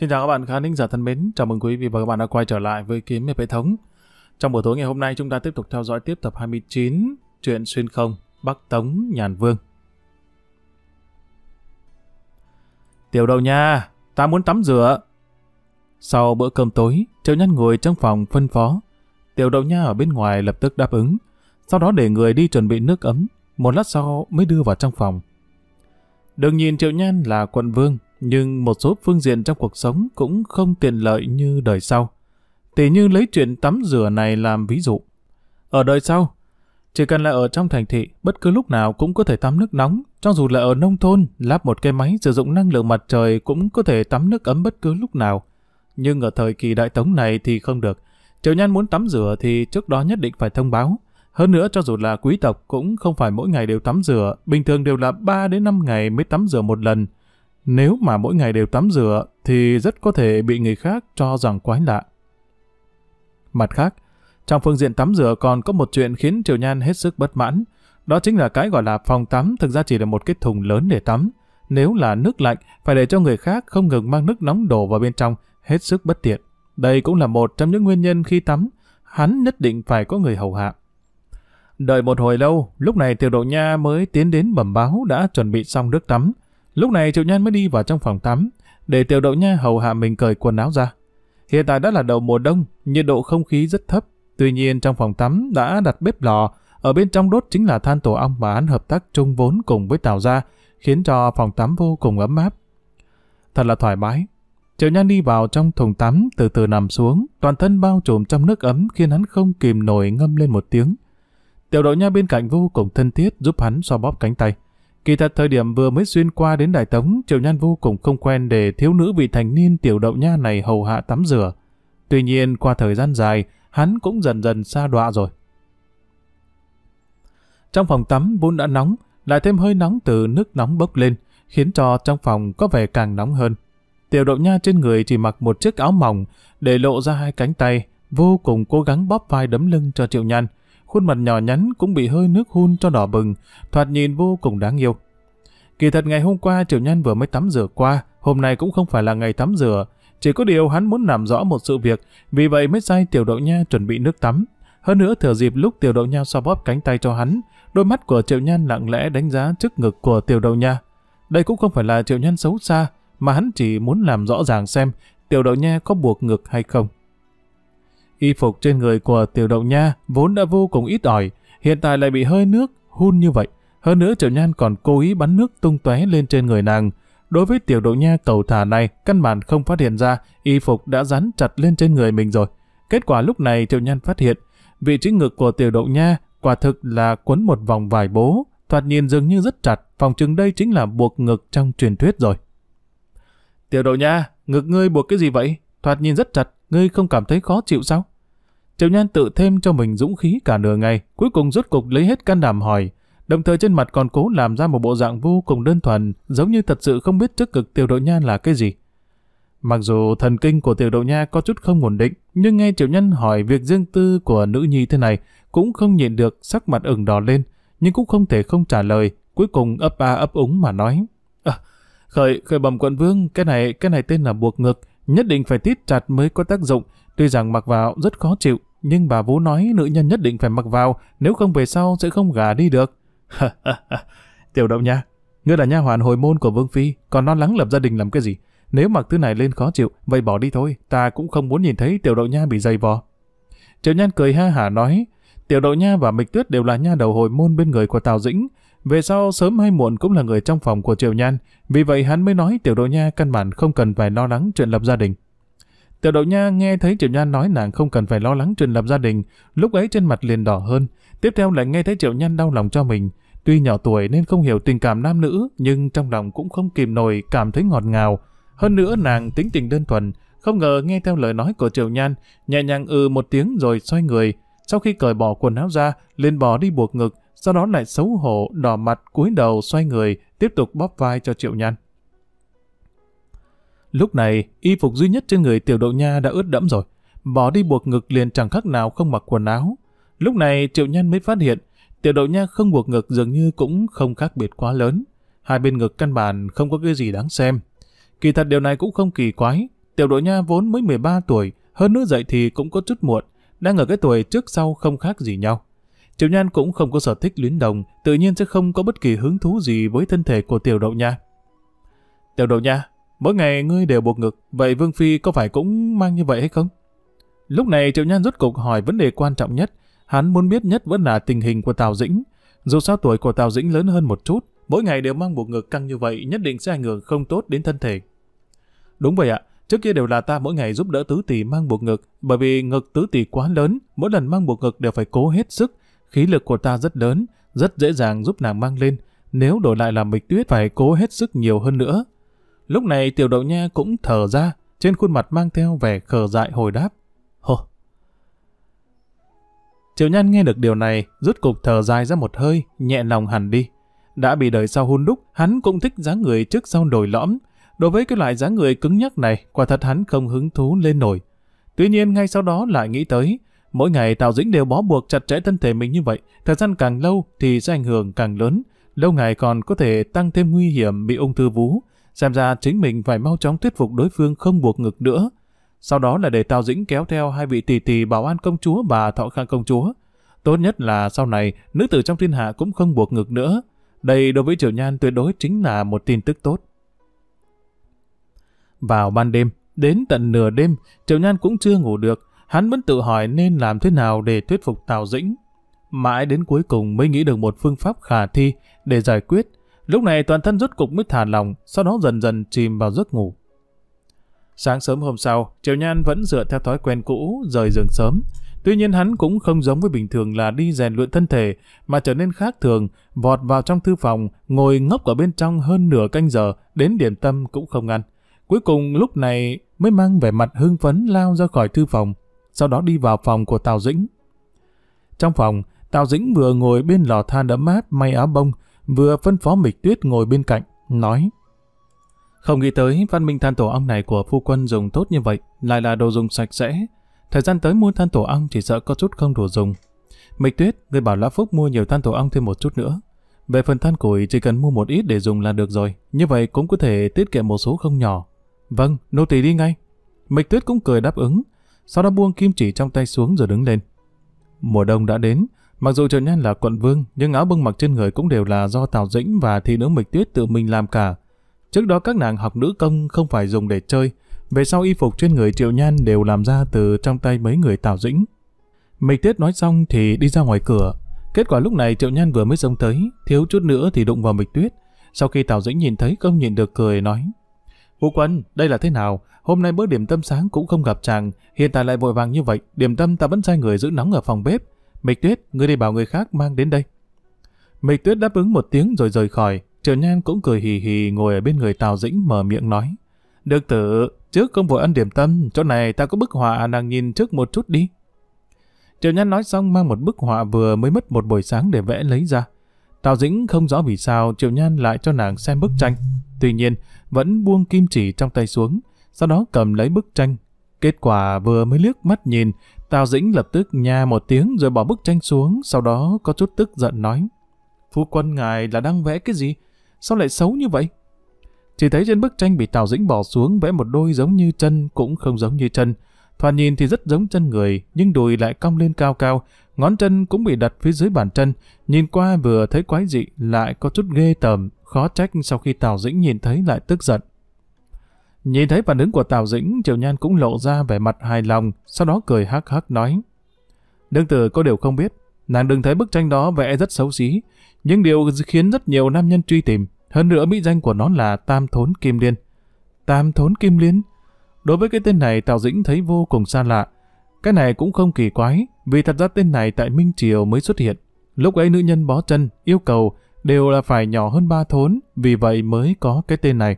Xin chào các bạn khán thính giả thân mến, chào mừng quý vị và các bạn đã quay trở lại với Kiếm Hiệp Hệ Thống. Trong buổi tối ngày hôm nay chúng ta tiếp tục theo dõi tiếp tập 29 Chuyện xuyên không Bắc Tống Nhàn Vương. Tiểu đầu nha, ta muốn tắm rửa. Sau bữa cơm tối, Triệu Nhân ngồi trong phòng phân phó. Tiểu đầu nha ở bên ngoài lập tức đáp ứng, sau đó để người đi chuẩn bị nước ấm, một lát sau mới đưa vào trong phòng. Đừng nhìn Triệu Nhân là quận vương, nhưng một số phương diện trong cuộc sống cũng không tiện lợi như đời sau. Tỷ như lấy chuyện tắm rửa này làm ví dụ. Ở đời sau, chỉ cần là ở trong thành thị, bất cứ lúc nào cũng có thể tắm nước nóng, cho dù là ở nông thôn, lắp một cái máy sử dụng năng lượng mặt trời cũng có thể tắm nước ấm bất cứ lúc nào. Nhưng ở thời kỳ đại tống này thì không được. Triệu Nhan muốn tắm rửa thì trước đó nhất định phải thông báo. Hơn nữa cho dù là quý tộc cũng không phải mỗi ngày đều tắm rửa, bình thường đều là 3 đến 5 ngày mới tắm rửa một lần. Nếu mà mỗi ngày đều tắm rửa thì rất có thể bị người khác cho rằng quái lạ. Mặt khác, trong phương diện tắm rửa còn có một chuyện khiến Triều Nhan hết sức bất mãn. Đó chính là cái gọi là phòng tắm thực ra chỉ là một cái thùng lớn để tắm. Nếu là nước lạnh, phải để cho người khác không ngừng mang nước nóng đổ vào bên trong, hết sức bất tiện. Đây cũng là một trong những nguyên nhân khi tắm, hắn nhất định phải có người hầu hạ. Đợi một hồi lâu, lúc này tiểu độ nha mới tiến đến bẩm báo đã chuẩn bị xong nước tắm. Lúc này Triệu Nhan mới đi vào trong phòng tắm, để Tiểu Đậu Nha hầu hạ mình cởi quần áo ra. Hiện tại đã là đầu mùa đông, nhiệt độ không khí rất thấp, tuy nhiên trong phòng tắm đã đặt bếp lò, ở bên trong đốt chính là than tổ ong mà hắn hợp tác chung vốn cùng với Tào Gia, khiến cho phòng tắm vô cùng ấm áp. Thật là thoải mái. Triệu Nhan đi vào trong thùng tắm, từ từ nằm xuống, toàn thân bao trùm trong nước ấm khiến hắn không kìm nổi ngâm lên một tiếng. Tiểu đậu nha bên cạnh vô cùng thân thiết giúp hắn xoa so bóp cánh tay. Kỳ thật thời điểm vừa mới xuyên qua đến Đại Tống, Triệu Nhan vô cùng không quen để thiếu nữ vị thành niên tiểu đậu nha này hầu hạ tắm rửa. Tuy nhiên qua thời gian dài, hắn cũng dần dần xa đọa rồi. Trong phòng tắm vốn đã nóng, lại thêm hơi nóng từ nước nóng bốc lên, khiến cho trong phòng có vẻ càng nóng hơn. Tiểu đậu nha trên người chỉ mặc một chiếc áo mỏng, để lộ ra hai cánh tay, vô cùng cố gắng bóp vai đấm lưng cho Triệu Nhan khuôn mặt nhỏ nhắn cũng bị hơi nước hun cho đỏ bừng, thoạt nhìn vô cùng đáng yêu. Kỳ thật ngày hôm qua Triệu Nhân vừa mới tắm rửa qua, hôm nay cũng không phải là ngày tắm rửa, chỉ có điều hắn muốn làm rõ một sự việc, vì vậy mới sai Tiểu Đậu Nha chuẩn bị nước tắm. Hơn nữa thừa dịp lúc Tiểu Đậu Nha xoa bóp cánh tay cho hắn, đôi mắt của Triệu Nhân lặng lẽ đánh giá trước ngực của Tiểu Đậu Nha. Đây cũng không phải là Triệu Nhân xấu xa, mà hắn chỉ muốn làm rõ ràng xem Tiểu Đậu Nha có buộc ngực hay không. Y phục trên người của tiểu đậu nha vốn đã vô cùng ít ỏi, hiện tại lại bị hơi nước, hun như vậy. Hơn nữa Triệu Nhan còn cố ý bắn nước tung tóe lên trên người nàng. Đối với tiểu đậu nha cầu thả này, căn bản không phát hiện ra y phục đã dán chặt lên trên người mình rồi. Kết quả lúc này Triệu Nhan phát hiện, vị trí ngực của tiểu đậu nha quả thực là quấn một vòng vải bố, thoạt nhìn dường như rất chặt, phòng chừng đây chính là buộc ngực trong truyền thuyết rồi. Tiểu đậu nha, ngực ngươi buộc cái gì vậy? Thoạt nhìn rất chặt, ngươi không cảm thấy khó chịu sao? Triệu Nhan tự thêm cho mình dũng khí cả nửa ngày, cuối cùng rốt cục lấy hết can đảm hỏi, đồng thời trên mặt còn cố làm ra một bộ dạng vô cùng đơn thuần, giống như thật sự không biết trước cực tiểu độ nhan là cái gì. Mặc dù thần kinh của tiểu độ nha có chút không ổn định, nhưng nghe Triệu Nhân hỏi việc riêng tư của nữ nhi thế này, cũng không nhịn được sắc mặt ửng đỏ lên, nhưng cũng không thể không trả lời, cuối cùng ấp a ấp úng mà nói. À, khởi, khởi bẩm quận vương, cái này, cái này tên là buộc ngực, nhất định phải tít chặt mới có tác dụng, tuy rằng mặc vào rất khó chịu, nhưng bà Vũ nói nữ nhân nhất định phải mặc vào, nếu không về sau sẽ không gả đi được. Tiểu động nha, ngươi là nha hoàn hồi môn của Vương Phi, còn lo lắng lập gia đình làm cái gì? Nếu mặc thứ này lên khó chịu, vậy bỏ đi thôi, ta cũng không muốn nhìn thấy tiểu đậu nha bị dày vò. Triệu Nhan cười ha hả nói, tiểu đậu nha và Mịch Tuyết đều là nha đầu hồi môn bên người của Tào Dĩnh, về sau sớm hay muộn cũng là người trong phòng của Triệu Nhan, vì vậy hắn mới nói tiểu đậu nha căn bản không cần phải lo lắng chuyện lập gia đình. Tiểu đậu nha nghe thấy Triệu Nhan nói nàng không cần phải lo lắng chuyện lập gia đình, lúc ấy trên mặt liền đỏ hơn, tiếp theo lại nghe thấy Triệu Nhan đau lòng cho mình. Tuy nhỏ tuổi nên không hiểu tình cảm nam nữ, nhưng trong lòng cũng không kìm nổi cảm thấy ngọt ngào. Hơn nữa nàng tính tình đơn thuần, không ngờ nghe theo lời nói của Triệu Nhan, nhẹ nhàng ừ một tiếng rồi xoay người. Sau khi cởi bỏ quần áo ra, liền bỏ đi buộc ngực, sau đó lại xấu hổ, đỏ mặt cúi đầu xoay người, tiếp tục bóp vai cho Triệu Nhan. Lúc này, y phục duy nhất trên người tiểu đậu nha đã ướt đẫm rồi. Bỏ đi buộc ngực liền chẳng khác nào không mặc quần áo. Lúc này Triệu Nhân mới phát hiện, tiểu đậu nha không buộc ngực dường như cũng không khác biệt quá lớn. Hai bên ngực căn bản không có cái gì đáng xem. Kỳ thật điều này cũng không kỳ quái. Tiểu đậu nha vốn mới 13 tuổi, hơn nữa dậy thì cũng có chút muộn, đang ở cái tuổi trước sau không khác gì nhau. Triệu Nhan cũng không có sở thích luyến đồng, tự nhiên sẽ không có bất kỳ hứng thú gì với thân thể của tiểu đậu nha. Tiểu đậu nha, Mỗi ngày ngươi đều buộc ngực, vậy Vương Phi có phải cũng mang như vậy hay không? Lúc này Triệu Nhan rút cục hỏi vấn đề quan trọng nhất, hắn muốn biết nhất vẫn là tình hình của Tào Dĩnh. Dù sao tuổi của Tào Dĩnh lớn hơn một chút, mỗi ngày đều mang buộc ngực căng như vậy nhất định sẽ ảnh hưởng không tốt đến thân thể. Đúng vậy ạ, trước kia đều là ta mỗi ngày giúp đỡ tứ tỷ mang buộc ngực, bởi vì ngực tứ tỷ quá lớn, mỗi lần mang buộc ngực đều phải cố hết sức, khí lực của ta rất lớn, rất dễ dàng giúp nàng mang lên, nếu đổi lại là Mịch Tuyết phải cố hết sức nhiều hơn nữa, Lúc này tiểu đậu nha cũng thở ra, trên khuôn mặt mang theo vẻ khờ dại hồi đáp. Hồ! Tiểu nhan nghe được điều này, rút cục thở dài ra một hơi, nhẹ lòng hẳn đi. Đã bị đời sau hôn đúc, hắn cũng thích dáng người trước sau đồi lõm. Đối với cái loại dáng người cứng nhắc này, quả thật hắn không hứng thú lên nổi. Tuy nhiên ngay sau đó lại nghĩ tới, mỗi ngày Tào Dĩnh đều bó buộc chặt chẽ thân thể mình như vậy, thời gian càng lâu thì sẽ ảnh hưởng càng lớn, lâu ngày còn có thể tăng thêm nguy hiểm bị ung thư vú, Xem ra chính mình phải mau chóng thuyết phục đối phương không buộc ngực nữa. Sau đó là để Tào Dĩnh kéo theo hai vị tỷ tỷ bảo an công chúa và thọ khang công chúa. Tốt nhất là sau này, nữ tử trong thiên hạ cũng không buộc ngực nữa. Đây đối với Triệu Nhan tuyệt đối chính là một tin tức tốt. Vào ban đêm, đến tận nửa đêm, Triệu Nhan cũng chưa ngủ được. Hắn vẫn tự hỏi nên làm thế nào để thuyết phục Tào Dĩnh. Mãi đến cuối cùng mới nghĩ được một phương pháp khả thi để giải quyết. Lúc này toàn thân rốt cục mới thả lòng, sau đó dần dần chìm vào giấc ngủ. Sáng sớm hôm sau, triệu Nhan vẫn dựa theo thói quen cũ, rời giường sớm. Tuy nhiên hắn cũng không giống với bình thường là đi rèn luyện thân thể, mà trở nên khác thường, vọt vào trong thư phòng, ngồi ngốc ở bên trong hơn nửa canh giờ, đến điểm tâm cũng không ăn. Cuối cùng lúc này mới mang vẻ mặt hưng phấn lao ra khỏi thư phòng, sau đó đi vào phòng của Tào Dĩnh. Trong phòng, Tào Dĩnh vừa ngồi bên lò than đấm mát may áo bông, vừa phân phó Mịch Tuyết ngồi bên cạnh, nói Không nghĩ tới văn minh than tổ ong này của phu quân dùng tốt như vậy, lại là đồ dùng sạch sẽ. Thời gian tới mua than tổ ong chỉ sợ có chút không đủ dùng. Mịch Tuyết, người bảo Lão Phúc mua nhiều than tổ ong thêm một chút nữa. Về phần than củi chỉ cần mua một ít để dùng là được rồi, như vậy cũng có thể tiết kiệm một số không nhỏ. Vâng, nô tỳ đi ngay. Mịch Tuyết cũng cười đáp ứng, sau đó buông kim chỉ trong tay xuống rồi đứng lên. Mùa đông đã đến, Mặc dù Trần nhan là quận vương, nhưng áo bưng mặc trên người cũng đều là do Tào Dĩnh và thị nữ Mịch Tuyết tự mình làm cả. Trước đó các nàng học nữ công không phải dùng để chơi, về sau y phục trên người Triệu Nhan đều làm ra từ trong tay mấy người Tào Dĩnh. Mịch Tuyết nói xong thì đi ra ngoài cửa. Kết quả lúc này Triệu Nhan vừa mới xông tới, thiếu chút nữa thì đụng vào Mịch Tuyết. Sau khi Tào Dĩnh nhìn thấy không nhìn được cười nói Vũ Quân, đây là thế nào? Hôm nay bữa điểm tâm sáng cũng không gặp chàng, hiện tại lại vội vàng như vậy, điểm tâm ta vẫn sai người giữ nóng ở phòng bếp. Mịch Tuyết, ngươi đi bảo người khác mang đến đây. Mịch Tuyết đáp ứng một tiếng rồi rời khỏi, Triệu Nhan cũng cười hì hì ngồi ở bên người Tào Dĩnh mở miệng nói. Được tử, trước không vội ăn điểm tâm, chỗ này ta có bức họa nàng nhìn trước một chút đi. Triệu Nhan nói xong mang một bức họa vừa mới mất một buổi sáng để vẽ lấy ra. Tào Dĩnh không rõ vì sao Triệu Nhan lại cho nàng xem bức tranh. Tuy nhiên, vẫn buông kim chỉ trong tay xuống, sau đó cầm lấy bức tranh. Kết quả vừa mới liếc mắt nhìn Tào Dĩnh lập tức nha một tiếng rồi bỏ bức tranh xuống, sau đó có chút tức giận nói. Phu quân ngài là đang vẽ cái gì? Sao lại xấu như vậy? Chỉ thấy trên bức tranh bị Tào Dĩnh bỏ xuống vẽ một đôi giống như chân cũng không giống như chân. Thoạt nhìn thì rất giống chân người, nhưng đùi lại cong lên cao cao, ngón chân cũng bị đặt phía dưới bàn chân. Nhìn qua vừa thấy quái dị, lại có chút ghê tởm, khó trách sau khi Tào Dĩnh nhìn thấy lại tức giận. Nhìn thấy phản ứng của Tào Dĩnh, Triều Nhan cũng lộ ra vẻ mặt hài lòng, sau đó cười hắc hắc nói. Đương tử có điều không biết, nàng đừng thấy bức tranh đó vẽ rất xấu xí, nhưng điều khiến rất nhiều nam nhân truy tìm, hơn nữa mỹ danh của nó là Tam Thốn Kim Liên. Tam Thốn Kim Liên? Đối với cái tên này Tào Dĩnh thấy vô cùng xa lạ. Cái này cũng không kỳ quái, vì thật ra tên này tại Minh Triều mới xuất hiện. Lúc ấy nữ nhân bó chân, yêu cầu đều là phải nhỏ hơn ba thốn, vì vậy mới có cái tên này.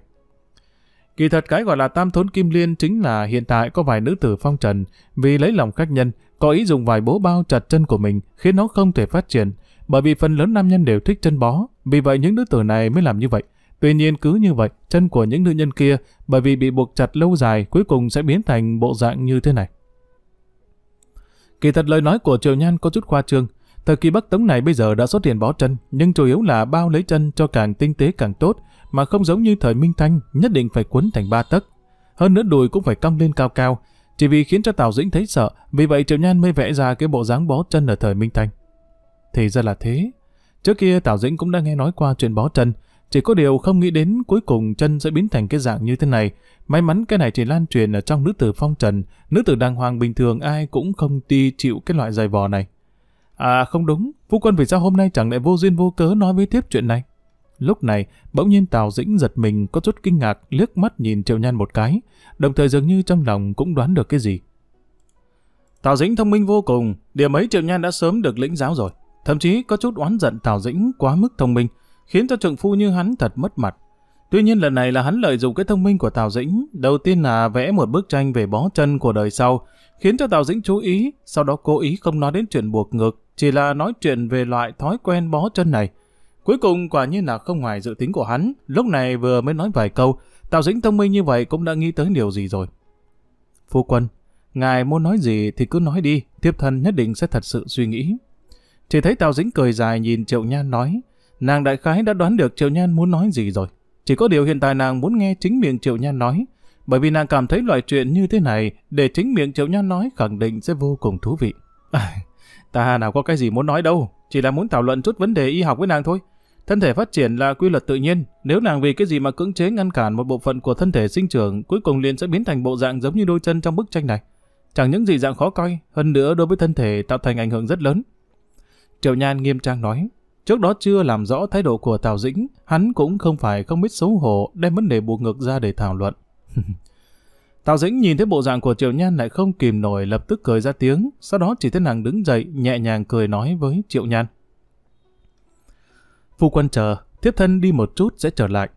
Kỳ thật cái gọi là tam thốn kim liên chính là hiện tại có vài nữ tử phong trần vì lấy lòng khách nhân, có ý dùng vài bố bao chặt chân của mình khiến nó không thể phát triển. Bởi vì phần lớn nam nhân đều thích chân bó, vì vậy những nữ tử này mới làm như vậy. Tuy nhiên cứ như vậy, chân của những nữ nhân kia bởi vì bị buộc chặt lâu dài cuối cùng sẽ biến thành bộ dạng như thế này. Kỳ thật lời nói của Triều Nhan có chút khoa trương. Thời kỳ Bắc Tống này bây giờ đã xuất hiện bó chân, nhưng chủ yếu là bao lấy chân cho càng tinh tế càng tốt, mà không giống như thời Minh Thanh, nhất định phải quấn thành ba tấc. Hơn nữa đùi cũng phải cong lên cao cao, chỉ vì khiến cho Tào Dĩnh thấy sợ, vì vậy Triệu Nhan mới vẽ ra cái bộ dáng bó chân ở thời Minh Thanh. Thì ra là thế. Trước kia Tào Dĩnh cũng đã nghe nói qua chuyện bó chân, chỉ có điều không nghĩ đến cuối cùng chân sẽ biến thành cái dạng như thế này. May mắn cái này chỉ lan truyền ở trong nước tử phong trần, nước tử đàng hoàng bình thường ai cũng không ti chịu cái loại giày vò này. À không đúng, Phu Quân vì sao hôm nay chẳng lại vô duyên vô cớ nói với tiếp chuyện này? Lúc này, bỗng nhiên Tào Dĩnh giật mình có chút kinh ngạc liếc mắt nhìn Triệu Nhan một cái, đồng thời dường như trong lòng cũng đoán được cái gì. Tào Dĩnh thông minh vô cùng, điểm ấy Triệu Nhan đã sớm được lĩnh giáo rồi. Thậm chí có chút oán giận Tào Dĩnh quá mức thông minh, khiến cho trượng phu như hắn thật mất mặt. Tuy nhiên lần này là hắn lợi dụng cái thông minh của Tào Dĩnh, đầu tiên là vẽ một bức tranh về bó chân của đời sau, khiến cho Tào Dĩnh chú ý, sau đó cố ý không nói đến chuyện buộc ngược, chỉ là nói chuyện về loại thói quen bó chân này. Cuối cùng quả nhiên là không ngoài dự tính của hắn, lúc này vừa mới nói vài câu, Tào Dĩnh thông minh như vậy cũng đã nghĩ tới điều gì rồi. Phu quân, ngài muốn nói gì thì cứ nói đi, thiếp thân nhất định sẽ thật sự suy nghĩ. Chỉ thấy Tào Dĩnh cười dài nhìn Triệu Nhan nói, nàng đại khái đã đoán được Triệu Nhan muốn nói gì rồi. Chỉ có điều hiện tại nàng muốn nghe chính miệng Triệu Nhan nói, bởi vì nàng cảm thấy loại chuyện như thế này để chính miệng Triệu Nhan nói khẳng định sẽ vô cùng thú vị. À, ta nào có cái gì muốn nói đâu, chỉ là muốn thảo luận chút vấn đề y học với nàng thôi. Thân thể phát triển là quy luật tự nhiên, nếu nàng vì cái gì mà cưỡng chế ngăn cản một bộ phận của thân thể sinh trưởng, cuối cùng liền sẽ biến thành bộ dạng giống như đôi chân trong bức tranh này. Chẳng những gì dạng khó coi, hơn nữa đối với thân thể tạo thành ảnh hưởng rất lớn. Triệu Nhan nghiêm trang nói, trước đó chưa làm rõ thái độ của Tào Dĩnh, hắn cũng không phải không biết xấu hổ đem vấn đề buộc ngược ra để thảo luận. Tào Dĩnh nhìn thấy bộ dạng của Triệu Nhan lại không kìm nổi lập tức cười ra tiếng, sau đó chỉ thấy nàng đứng dậy nhẹ nhàng cười nói với Triệu Nhan. Phu quân chờ, thiếp thân đi một chút sẽ trở lại.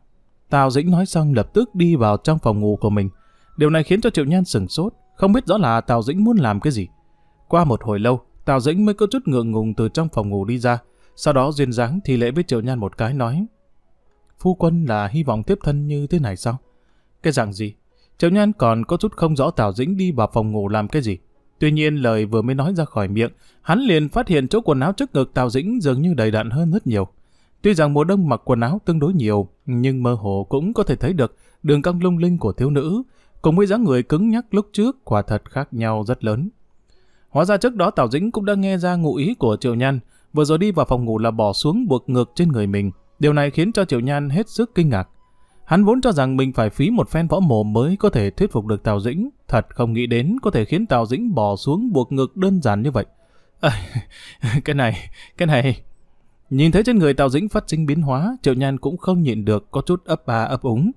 Tào Dĩnh nói xong lập tức đi vào trong phòng ngủ của mình. Điều này khiến cho Triệu Nhan sừng sốt, không biết rõ là Tào Dĩnh muốn làm cái gì. Qua một hồi lâu, Tào Dĩnh mới có chút ngượng ngùng từ trong phòng ngủ đi ra, sau đó duyên dáng thì lễ với Triệu Nhan một cái nói. Phu quân là hy vọng tiếp thân như thế này sao? Cái dạng gì? Triệu Nhan còn có chút không rõ Tào Dĩnh đi vào phòng ngủ làm cái gì. Tuy nhiên lời vừa mới nói ra khỏi miệng, hắn liền phát hiện chỗ quần áo trước ngực Tào Dĩnh dường như đầy đặn hơn rất nhiều. Tuy rằng mùa đông mặc quần áo tương đối nhiều, nhưng mơ hồ cũng có thể thấy được đường cong lung linh của thiếu nữ, cùng với dáng người cứng nhắc lúc trước quả thật khác nhau rất lớn. Hóa ra trước đó Tào Dĩnh cũng đã nghe ra ngụ ý của Triệu Nhan, vừa rồi đi vào phòng ngủ là bỏ xuống buộc ngược trên người mình. Điều này khiến cho Triệu Nhan hết sức kinh ngạc. Hắn vốn cho rằng mình phải phí một phen võ mồm mới có thể thuyết phục được Tào Dĩnh, thật không nghĩ đến có thể khiến Tào Dĩnh bỏ xuống buộc ngực đơn giản như vậy. À, cái này, cái này, Nhìn thấy trên người Tào Dĩnh phát sinh biến hóa, Triệu Nhan cũng không nhịn được có chút ấp à ấp úng.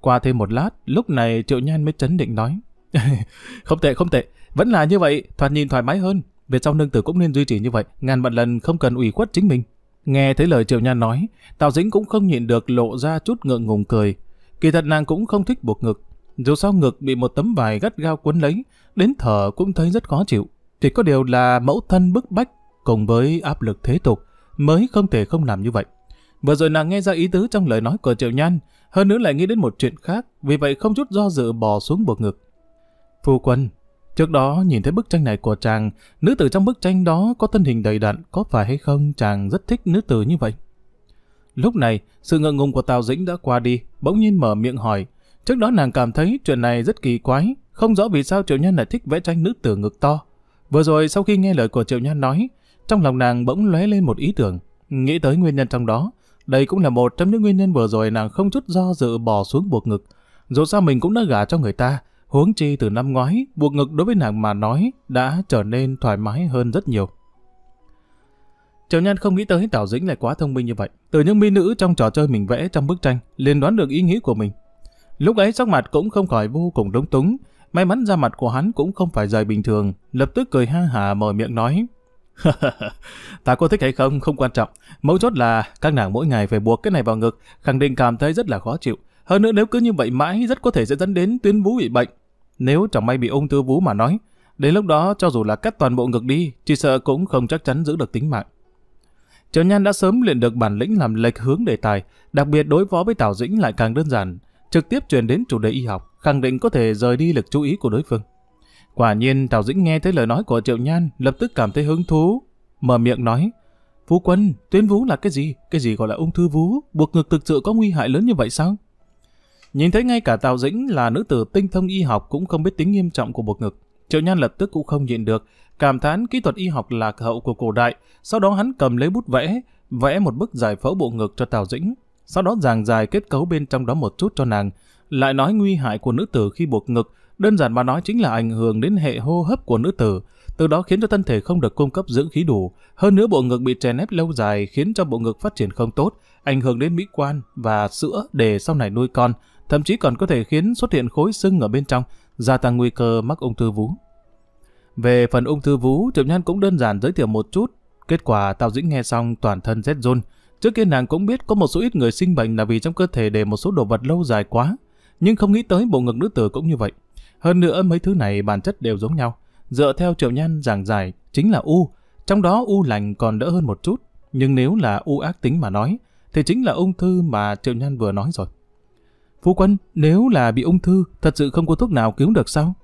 Qua thêm một lát, lúc này Triệu Nhan mới chấn định nói. không tệ, không tệ, vẫn là như vậy, thoạt nhìn thoải mái hơn. Về sau nương tử cũng nên duy trì như vậy, ngàn vạn lần không cần ủy khuất chính mình. Nghe thấy lời Triệu Nhan nói, Tào Dĩnh cũng không nhịn được lộ ra chút ngượng ngùng cười. Kỳ thật nàng cũng không thích buộc ngực, dù sao ngực bị một tấm vải gắt gao quấn lấy, đến thở cũng thấy rất khó chịu. Chỉ có điều là mẫu thân bức bách cùng với áp lực thế tục mới không thể không làm như vậy. Vừa rồi nàng nghe ra ý tứ trong lời nói của Triệu Nhan, hơn nữa lại nghĩ đến một chuyện khác, vì vậy không chút do dự bò xuống buộc ngực. Phu quân, trước đó nhìn thấy bức tranh này của chàng, nữ tử trong bức tranh đó có thân hình đầy đặn, có phải hay không chàng rất thích nữ tử như vậy? Lúc này, sự ngượng ngùng của Tào Dĩnh đã qua đi, bỗng nhiên mở miệng hỏi. Trước đó nàng cảm thấy chuyện này rất kỳ quái, không rõ vì sao Triệu Nhan lại thích vẽ tranh nữ tử ngực to. Vừa rồi sau khi nghe lời của Triệu Nhan nói, trong lòng nàng bỗng lóe lên một ý tưởng, nghĩ tới nguyên nhân trong đó. Đây cũng là một trong những nguyên nhân vừa rồi nàng không chút do dự bỏ xuống buộc ngực. Dù sao mình cũng đã gả cho người ta, huống chi từ năm ngoái, buộc ngực đối với nàng mà nói đã trở nên thoải mái hơn rất nhiều. Triều Nhan không nghĩ tới Tảo Dĩnh lại quá thông minh như vậy. Từ những mỹ nữ trong trò chơi mình vẽ trong bức tranh, liền đoán được ý nghĩ của mình. Lúc ấy sắc mặt cũng không khỏi vô cùng lúng túng, may mắn ra mặt của hắn cũng không phải dài bình thường, lập tức cười ha hả mở miệng nói. ta có thích hay không không quan trọng. Mấu chốt là các nàng mỗi ngày phải buộc cái này vào ngực, khẳng định cảm thấy rất là khó chịu. Hơn nữa nếu cứ như vậy mãi rất có thể sẽ dẫn đến tuyến vú bị bệnh. Nếu chẳng may bị ung thư vú mà nói, đến lúc đó cho dù là cắt toàn bộ ngực đi, chỉ sợ cũng không chắc chắn giữ được tính mạng. Triệu Nhan đã sớm luyện được bản lĩnh làm lệch hướng đề tài, đặc biệt đối phó với Tào Dĩnh lại càng đơn giản, trực tiếp truyền đến chủ đề y học, khẳng định có thể rời đi lực chú ý của đối phương. Quả nhiên Tào Dĩnh nghe thấy lời nói của Triệu Nhan, lập tức cảm thấy hứng thú, mở miệng nói, Phú Quân, tuyến vú là cái gì? Cái gì gọi là ung thư vú? Buộc ngực thực sự có nguy hại lớn như vậy sao? Nhìn thấy ngay cả Tào Dĩnh là nữ tử tinh thông y học cũng không biết tính nghiêm trọng của buộc ngực. Triệu Nhan lập tức cũng không nhịn được, cảm thán kỹ thuật y học là hậu của cổ đại. Sau đó hắn cầm lấy bút vẽ, vẽ một bức giải phẫu bộ ngực cho Tào Dĩnh. Sau đó giảng dài kết cấu bên trong đó một chút cho nàng, lại nói nguy hại của nữ tử khi buộc ngực, Đơn giản mà nói chính là ảnh hưởng đến hệ hô hấp của nữ tử, từ đó khiến cho thân thể không được cung cấp dưỡng khí đủ. Hơn nữa bộ ngực bị chèn ép lâu dài khiến cho bộ ngực phát triển không tốt, ảnh hưởng đến mỹ quan và sữa để sau này nuôi con, thậm chí còn có thể khiến xuất hiện khối sưng ở bên trong, gia tăng nguy cơ mắc ung thư vú. Về phần ung thư vú, Triệu Nhan cũng đơn giản giới thiệu một chút. Kết quả Tào Dĩnh nghe xong toàn thân rét run. Trước kia nàng cũng biết có một số ít người sinh bệnh là vì trong cơ thể để một số đồ vật lâu dài quá, nhưng không nghĩ tới bộ ngực nữ tử cũng như vậy. Hơn nữa mấy thứ này bản chất đều giống nhau, dựa theo triệu nhan giảng giải chính là u, trong đó u lành còn đỡ hơn một chút, nhưng nếu là u ác tính mà nói, thì chính là ung thư mà triệu nhan vừa nói rồi. Phú Quân, nếu là bị ung thư, thật sự không có thuốc nào cứu được sao?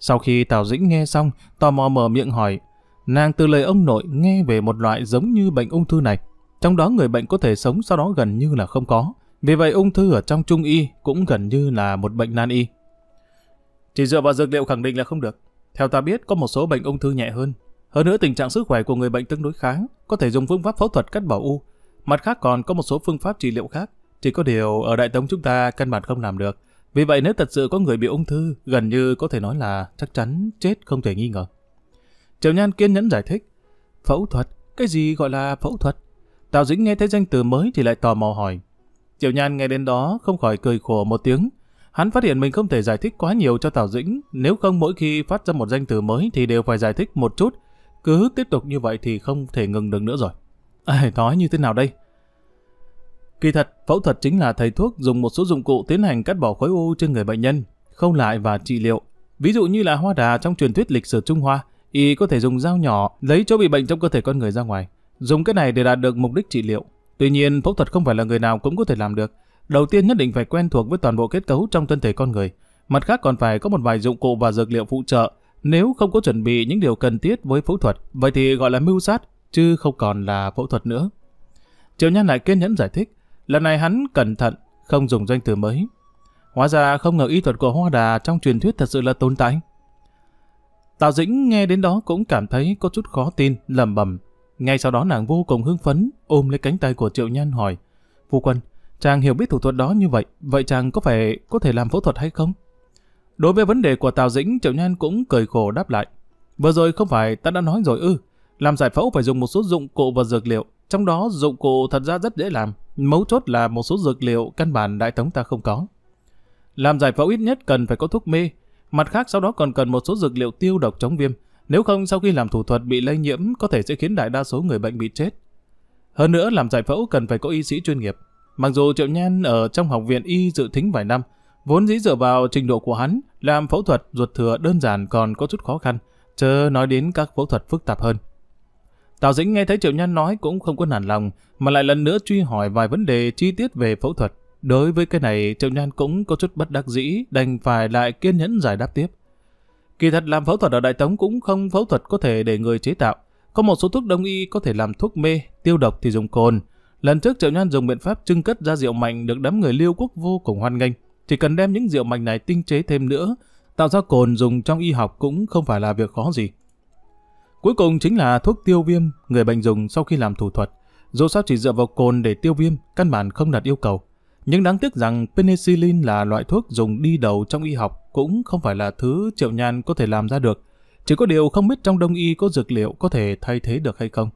Sau khi Tào Dĩnh nghe xong, tò mò mở miệng hỏi, nàng từ lời ông nội nghe về một loại giống như bệnh ung thư này, trong đó người bệnh có thể sống sau đó gần như là không có. Vì vậy ung thư ở trong trung y cũng gần như là một bệnh nan y. Chỉ dựa vào dược liệu khẳng định là không được. Theo ta biết, có một số bệnh ung thư nhẹ hơn. Hơn nữa tình trạng sức khỏe của người bệnh tương đối kháng, có thể dùng phương pháp phẫu thuật cắt bỏ u. Mặt khác còn có một số phương pháp trị liệu khác. Chỉ có điều ở Đại Tống chúng ta căn bản không làm được. Vì vậy nếu thật sự có người bị ung thư, gần như có thể nói là chắc chắn chết không thể nghi ngờ. Triệu Nhan kiên nhẫn giải thích. Phẫu thuật? Cái gì gọi là phẫu thuật? Tào Dĩnh nghe thấy danh từ mới thì lại tò mò hỏi. Triệu Nhan nghe đến đó không khỏi cười khổ một tiếng. Hắn phát hiện mình không thể giải thích quá nhiều cho Tào Dĩnh, nếu không mỗi khi phát ra một danh từ mới thì đều phải giải thích một chút. Cứ tiếp tục như vậy thì không thể ngừng được nữa rồi. À, nói như thế nào đây? Kỳ thật, phẫu thuật chính là thầy thuốc dùng một số dụng cụ tiến hành cắt bỏ khối u trên người bệnh nhân, khâu lại và trị liệu. Ví dụ như là hoa đà trong truyền thuyết lịch sử Trung Hoa, y có thể dùng dao nhỏ lấy chỗ bị bệnh trong cơ thể con người ra ngoài, dùng cái này để đạt được mục đích trị liệu. Tuy nhiên, phẫu thuật không phải là người nào cũng có thể làm được, đầu tiên nhất định phải quen thuộc với toàn bộ kết cấu trong thân thể con người. Mặt khác còn phải có một vài dụng cụ và dược liệu phụ trợ. Nếu không có chuẩn bị những điều cần thiết với phẫu thuật, vậy thì gọi là mưu sát, chứ không còn là phẫu thuật nữa. Triệu Nhan lại kiên nhẫn giải thích. Lần này hắn cẩn thận, không dùng danh từ mới. Hóa ra không ngờ y thuật của Hoa Đà trong truyền thuyết thật sự là tồn tại. Tào Dĩnh nghe đến đó cũng cảm thấy có chút khó tin, lầm bầm. Ngay sau đó nàng vô cùng hưng phấn, ôm lấy cánh tay của Triệu Nhan hỏi. Phu quân, Chàng hiểu biết thủ thuật đó như vậy, vậy chàng có phải có thể làm phẫu thuật hay không? Đối với vấn đề của Tào Dĩnh, Triệu Nhan cũng cười khổ đáp lại. Vừa rồi không phải ta đã nói rồi ư, làm giải phẫu phải dùng một số dụng cụ và dược liệu, trong đó dụng cụ thật ra rất dễ làm, mấu chốt là một số dược liệu căn bản đại thống ta không có. Làm giải phẫu ít nhất cần phải có thuốc mê, mặt khác sau đó còn cần một số dược liệu tiêu độc chống viêm, nếu không sau khi làm thủ thuật bị lây nhiễm có thể sẽ khiến đại đa số người bệnh bị chết. Hơn nữa làm giải phẫu cần phải có y sĩ chuyên nghiệp, Mặc dù Triệu Nhan ở trong học viện y dự thính vài năm, vốn dĩ dựa vào trình độ của hắn, làm phẫu thuật ruột thừa đơn giản còn có chút khó khăn, chớ nói đến các phẫu thuật phức tạp hơn. Tào Dĩnh nghe thấy Triệu Nhan nói cũng không có nản lòng, mà lại lần nữa truy hỏi vài vấn đề chi tiết về phẫu thuật. Đối với cái này, Triệu Nhan cũng có chút bất đắc dĩ, đành phải lại kiên nhẫn giải đáp tiếp. Kỳ thật làm phẫu thuật ở Đại Tống cũng không phẫu thuật có thể để người chế tạo. Có một số thuốc đông y có thể làm thuốc mê, tiêu độc thì dùng cồn, Lần trước Triệu Nhan dùng biện pháp trưng cất ra rượu mạnh được đám người Liêu Quốc vô cùng hoan nghênh. Chỉ cần đem những rượu mạnh này tinh chế thêm nữa, tạo ra cồn dùng trong y học cũng không phải là việc khó gì. Cuối cùng chính là thuốc tiêu viêm người bệnh dùng sau khi làm thủ thuật. Dù sao chỉ dựa vào cồn để tiêu viêm, căn bản không đạt yêu cầu. Nhưng đáng tiếc rằng penicillin là loại thuốc dùng đi đầu trong y học cũng không phải là thứ triệu nhan có thể làm ra được. Chỉ có điều không biết trong đông y có dược liệu có thể thay thế được hay không.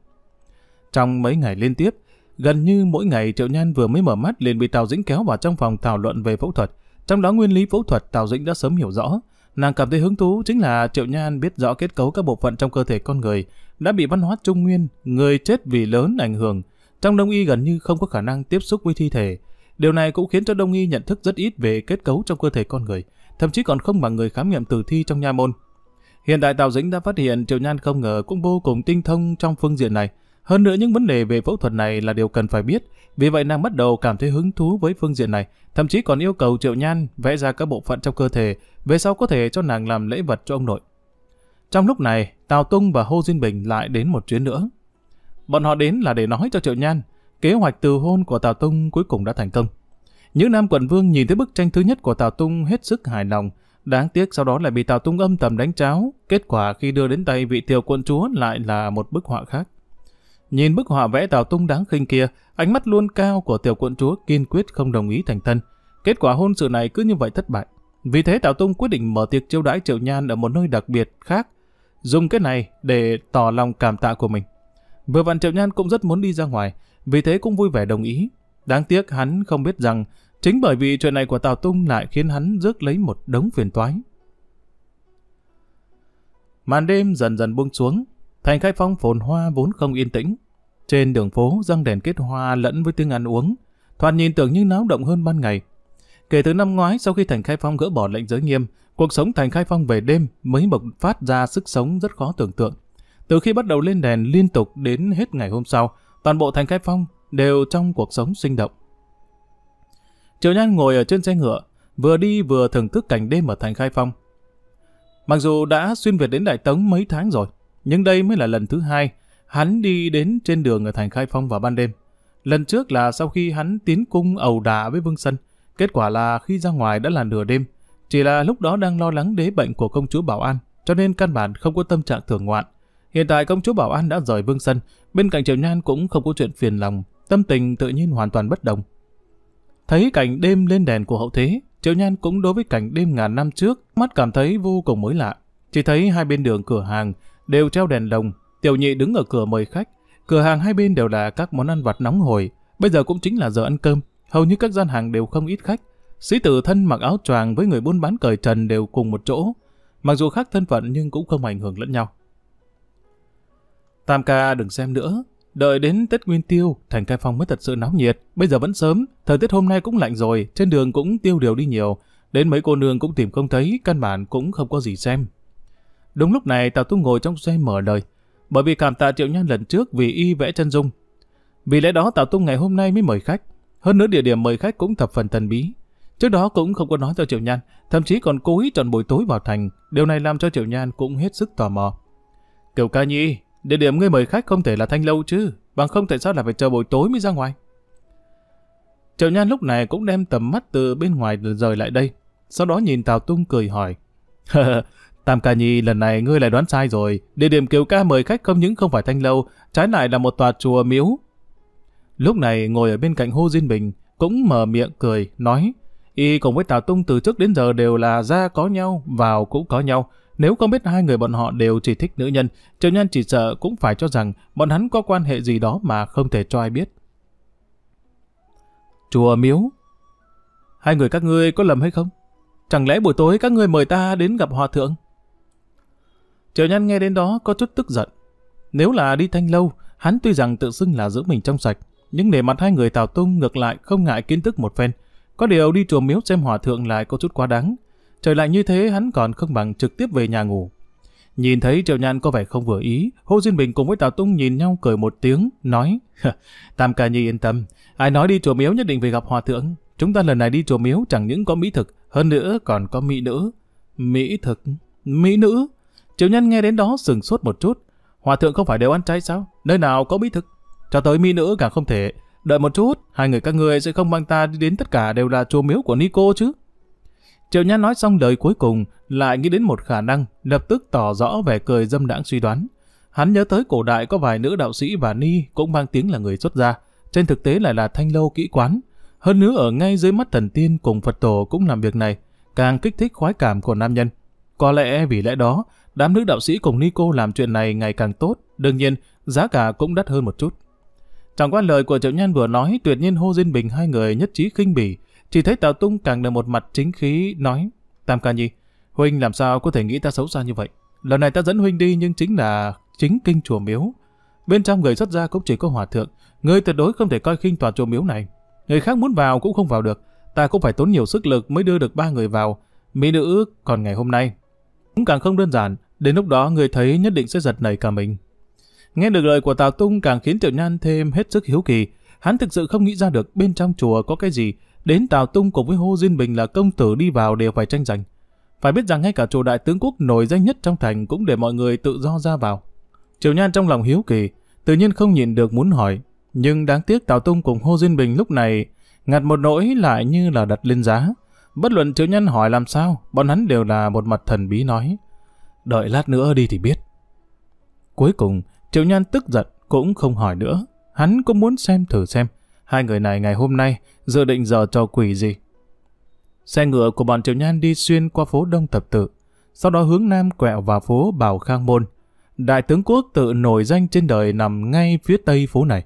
Trong mấy ngày liên tiếp, Gần như mỗi ngày Triệu Nhan vừa mới mở mắt liền bị Tào Dĩnh kéo vào trong phòng thảo luận về phẫu thuật. Trong đó nguyên lý phẫu thuật Tào Dĩnh đã sớm hiểu rõ. Nàng cảm thấy hứng thú chính là Triệu Nhan biết rõ kết cấu các bộ phận trong cơ thể con người đã bị văn hóa Trung Nguyên, người chết vì lớn ảnh hưởng. Trong đông y gần như không có khả năng tiếp xúc với thi thể. Điều này cũng khiến cho đông y nhận thức rất ít về kết cấu trong cơ thể con người, thậm chí còn không bằng người khám nghiệm tử thi trong nha môn. Hiện tại Tào Dĩnh đã phát hiện Triệu Nhan không ngờ cũng vô cùng tinh thông trong phương diện này. Hơn nữa những vấn đề về phẫu thuật này là điều cần phải biết, vì vậy nàng bắt đầu cảm thấy hứng thú với phương diện này, thậm chí còn yêu cầu Triệu Nhan vẽ ra các bộ phận trong cơ thể, về sau có thể cho nàng làm lễ vật cho ông nội. Trong lúc này, Tào Tung và hô Diên Bình lại đến một chuyến nữa. Bọn họ đến là để nói cho Triệu Nhan, kế hoạch từ hôn của Tào Tung cuối cùng đã thành công. Những nam quận vương nhìn thấy bức tranh thứ nhất của Tào Tung hết sức hài lòng, đáng tiếc sau đó lại bị Tào Tung âm thầm đánh cháo, kết quả khi đưa đến tay vị tiểu quận chúa lại là một bức họa khác. Nhìn bức họa vẽ tào tung đáng khinh kia, ánh mắt luôn cao của tiểu quận chúa kiên quyết không đồng ý thành thân. Kết quả hôn sự này cứ như vậy thất bại. Vì thế Tào Tung quyết định mở tiệc chiêu đãi Triệu Nhan ở một nơi đặc biệt khác, dùng cái này để tỏ lòng cảm tạ của mình. Vừa vặn Triệu Nhan cũng rất muốn đi ra ngoài, vì thế cũng vui vẻ đồng ý. Đáng tiếc hắn không biết rằng, chính bởi vì chuyện này của Tào Tung lại khiến hắn rước lấy một đống phiền toái. Màn đêm dần dần buông xuống, Thành Khai Phong phồn hoa vốn không yên tĩnh. Trên đường phố răng đèn kết hoa lẫn với tiếng ăn uống, thoạt nhìn tưởng như náo động hơn ban ngày. Kể từ năm ngoái sau khi Thành Khai Phong gỡ bỏ lệnh giới nghiêm, cuộc sống Thành Khai Phong về đêm mới bộc phát ra sức sống rất khó tưởng tượng. Từ khi bắt đầu lên đèn liên tục đến hết ngày hôm sau, toàn bộ Thành Khai Phong đều trong cuộc sống sinh động. Triệu Nhan ngồi ở trên xe ngựa, vừa đi vừa thưởng thức cảnh đêm ở Thành Khai Phong. Mặc dù đã xuyên Việt đến Đại Tống mấy tháng rồi, nhưng đây mới là lần thứ hai hắn đi đến trên đường ở thành Khai Phong vào ban đêm. Lần trước là sau khi hắn tiến cung ẩu đả với Vương Sân. Kết quả là khi ra ngoài đã là nửa đêm. Chỉ là lúc đó đang lo lắng đế bệnh của công chúa Bảo An, cho nên căn bản không có tâm trạng thưởng ngoạn. Hiện tại công chúa Bảo An đã rời Vương Sân, bên cạnh Triệu Nhan cũng không có chuyện phiền lòng, tâm tình tự nhiên hoàn toàn bất đồng. Thấy cảnh đêm lên đèn của hậu thế, Triệu Nhan cũng đối với cảnh đêm ngàn năm trước, mắt cảm thấy vô cùng mới lạ. Chỉ thấy hai bên đường cửa hàng, đều treo đèn lồng, tiểu nhị đứng ở cửa mời khách. Cửa hàng hai bên đều là các món ăn vặt nóng hổi, bây giờ cũng chính là giờ ăn cơm, hầu như các gian hàng đều không ít khách. Sĩ tử thân mặc áo choàng với người buôn bán cởi trần đều cùng một chỗ, mặc dù khác thân phận nhưng cũng không ảnh hưởng lẫn nhau. Tam ca đừng xem nữa, đợi đến Tết Nguyên Tiêu, thành cai Phong mới thật sự náo nhiệt, bây giờ vẫn sớm, thời tiết hôm nay cũng lạnh rồi, trên đường cũng tiêu điều đi nhiều, đến mấy cô nương cũng tìm không thấy, căn bản cũng không có gì xem. Đúng lúc này Tào Tú ngồi trong xe mở lời, bởi vì cảm tạ Triệu Nhan lần trước vì y vẽ chân dung. Vì lẽ đó Tào Tú ngày hôm nay mới mời khách, hơn nữa địa điểm mời khách cũng thập phần thần bí. Trước đó cũng không có nói cho Triệu Nhan, thậm chí còn cố ý chọn buổi tối vào thành, điều này làm cho Triệu Nhan cũng hết sức tò mò. Kiều Ca Nhi, địa điểm ngươi mời khách không thể là Thanh Lâu chứ, bằng không tại sao lại phải chờ buổi tối mới ra ngoài? Triệu Nhan lúc này cũng đem tầm mắt từ bên ngoài rời lại đây, sau đó nhìn Tào Tung cười hỏi. Tam ca nhi, lần này ngươi lại đoán sai rồi. Địa điểm Kiều ca mời khách không những không phải thanh lâu, trái lại là một tòa chùa miếu. Lúc này ngồi ở bên cạnh Hô Diên Bình, cũng mở miệng cười, nói. Y cùng với Tào Tung từ trước đến giờ đều là ra có nhau, vào cũng có nhau. Nếu không biết hai người bọn họ đều chỉ thích nữ nhân, Triệu Nhân chỉ sợ cũng phải cho rằng bọn hắn có quan hệ gì đó mà không thể cho ai biết. Chùa miếu Hai người các ngươi có lầm hay không? Chẳng lẽ buổi tối các ngươi mời ta đến gặp hòa thượng? Triệu Nhân nghe đến đó có chút tức giận. Nếu là đi thanh lâu, hắn tuy rằng tự xưng là giữ mình trong sạch, nhưng để mặt hai người Tào Tung ngược lại không ngại kiến thức một phen. Có điều đi chùa miếu xem hòa thượng lại có chút quá đáng. Trời lại như thế hắn còn không bằng trực tiếp về nhà ngủ. Nhìn thấy Triệu Nhan có vẻ không vừa ý, Hồ Diên Bình cùng với Tào Tung nhìn nhau cười một tiếng, nói Tam Ca Nhi yên tâm, ai nói đi chùa miếu nhất định về gặp hòa thượng. Chúng ta lần này đi chùa miếu chẳng những có mỹ thực, hơn nữa còn có mỹ nữ. Mỹ thực? Mỹ nữ? Triệu nhân nghe đến đó sừng sốt một chút. Hòa thượng không phải đều ăn chay sao? Nơi nào có bí thực? Cho tới mi nữ càng không thể. Đợi một chút, hai người các ngươi sẽ không mang ta đi đến tất cả đều là chùa miếu của Nico chứ? Triệu nhân nói xong lời cuối cùng, lại nghĩ đến một khả năng, lập tức tỏ rõ vẻ cười dâm đãng suy đoán. Hắn nhớ tới cổ đại có vài nữ đạo sĩ và ni cũng mang tiếng là người xuất gia, trên thực tế lại là thanh lâu kỹ quán. Hơn nữa ở ngay dưới mắt thần tiên cùng Phật tổ cũng làm việc này, càng kích thích khoái cảm của nam nhân. Có lẽ vì lẽ đó, Đám nữ đạo sĩ cùng Nico làm chuyện này ngày càng tốt, đương nhiên giá cả cũng đắt hơn một chút. Chẳng qua lời của Triệu Nhân vừa nói, tuyệt nhiên Hô Diên Bình hai người nhất trí khinh bỉ, chỉ thấy Tào Tung càng được một mặt chính khí nói, Tam ca nhi, Huynh làm sao có thể nghĩ ta xấu xa như vậy? Lần này ta dẫn Huynh đi nhưng chính là chính kinh chùa miếu. Bên trong người xuất gia cũng chỉ có hòa thượng, người tuyệt đối không thể coi khinh tòa chùa miếu này. Người khác muốn vào cũng không vào được, ta cũng phải tốn nhiều sức lực mới đưa được ba người vào, mỹ nữ còn ngày hôm nay. Cũng càng không đơn giản, Đến lúc đó người thấy nhất định sẽ giật nảy cả mình. Nghe được lời của Tào Tung càng khiến Tiểu Nhan thêm hết sức hiếu kỳ. Hắn thực sự không nghĩ ra được bên trong chùa có cái gì. Đến Tào Tung cùng với Hô Diên Bình là công tử đi vào đều phải tranh giành. Phải biết rằng ngay cả chùa đại tướng quốc nổi danh nhất trong thành cũng để mọi người tự do ra vào. Triệu Nhan trong lòng hiếu kỳ, tự nhiên không nhìn được muốn hỏi. Nhưng đáng tiếc Tào Tung cùng Hô Diên Bình lúc này ngặt một nỗi lại như là đặt lên giá. Bất luận Triệu Nhan hỏi làm sao, bọn hắn đều là một mặt thần bí nói đợi lát nữa đi thì biết. Cuối cùng, Triệu Nhan tức giận cũng không hỏi nữa, hắn cũng muốn xem thử xem, hai người này ngày hôm nay dự định giờ cho quỷ gì. Xe ngựa của bọn Triệu Nhan đi xuyên qua phố Đông Thập Tự, sau đó hướng nam quẹo vào phố Bảo Khang Môn. Đại tướng quốc tự nổi danh trên đời nằm ngay phía tây phố này.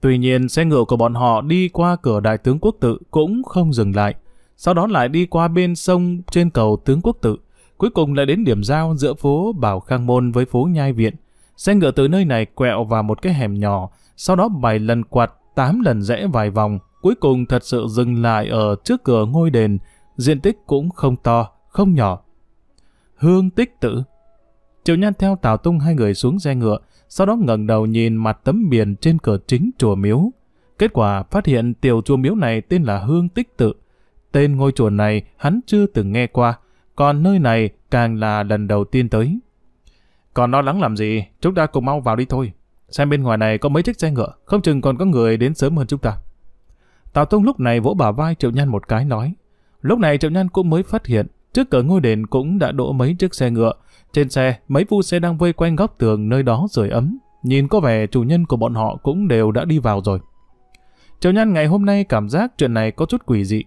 Tuy nhiên, xe ngựa của bọn họ đi qua cửa đại tướng quốc tự cũng không dừng lại, sau đó lại đi qua bên sông trên cầu tướng quốc tự, Cuối cùng lại đến điểm giao giữa phố Bảo Khang Môn với phố Nhai Viện. Xe ngựa từ nơi này quẹo vào một cái hẻm nhỏ, sau đó bài lần quạt, tám lần rẽ vài vòng, cuối cùng thật sự dừng lại ở trước cửa ngôi đền, diện tích cũng không to, không nhỏ. Hương tích tử Triệu Nhan theo Tào Tung hai người xuống xe ngựa, sau đó ngẩng đầu nhìn mặt tấm biển trên cửa chính chùa miếu. Kết quả phát hiện tiểu chùa miếu này tên là Hương Tích Tự. Tên ngôi chùa này hắn chưa từng nghe qua, còn nơi này càng là lần đầu tiên tới. Còn lo lắng làm gì, chúng ta cùng mau vào đi thôi. Xem bên ngoài này có mấy chiếc xe ngựa, không chừng còn có người đến sớm hơn chúng ta. Tào Tông lúc này vỗ bả vai Triệu Nhan một cái nói. Lúc này Triệu Nhan cũng mới phát hiện, trước cửa ngôi đền cũng đã đổ mấy chiếc xe ngựa. Trên xe, mấy vu xe đang vây quanh góc tường nơi đó rời ấm. Nhìn có vẻ chủ nhân của bọn họ cũng đều đã đi vào rồi. Triệu Nhan ngày hôm nay cảm giác chuyện này có chút quỷ dị.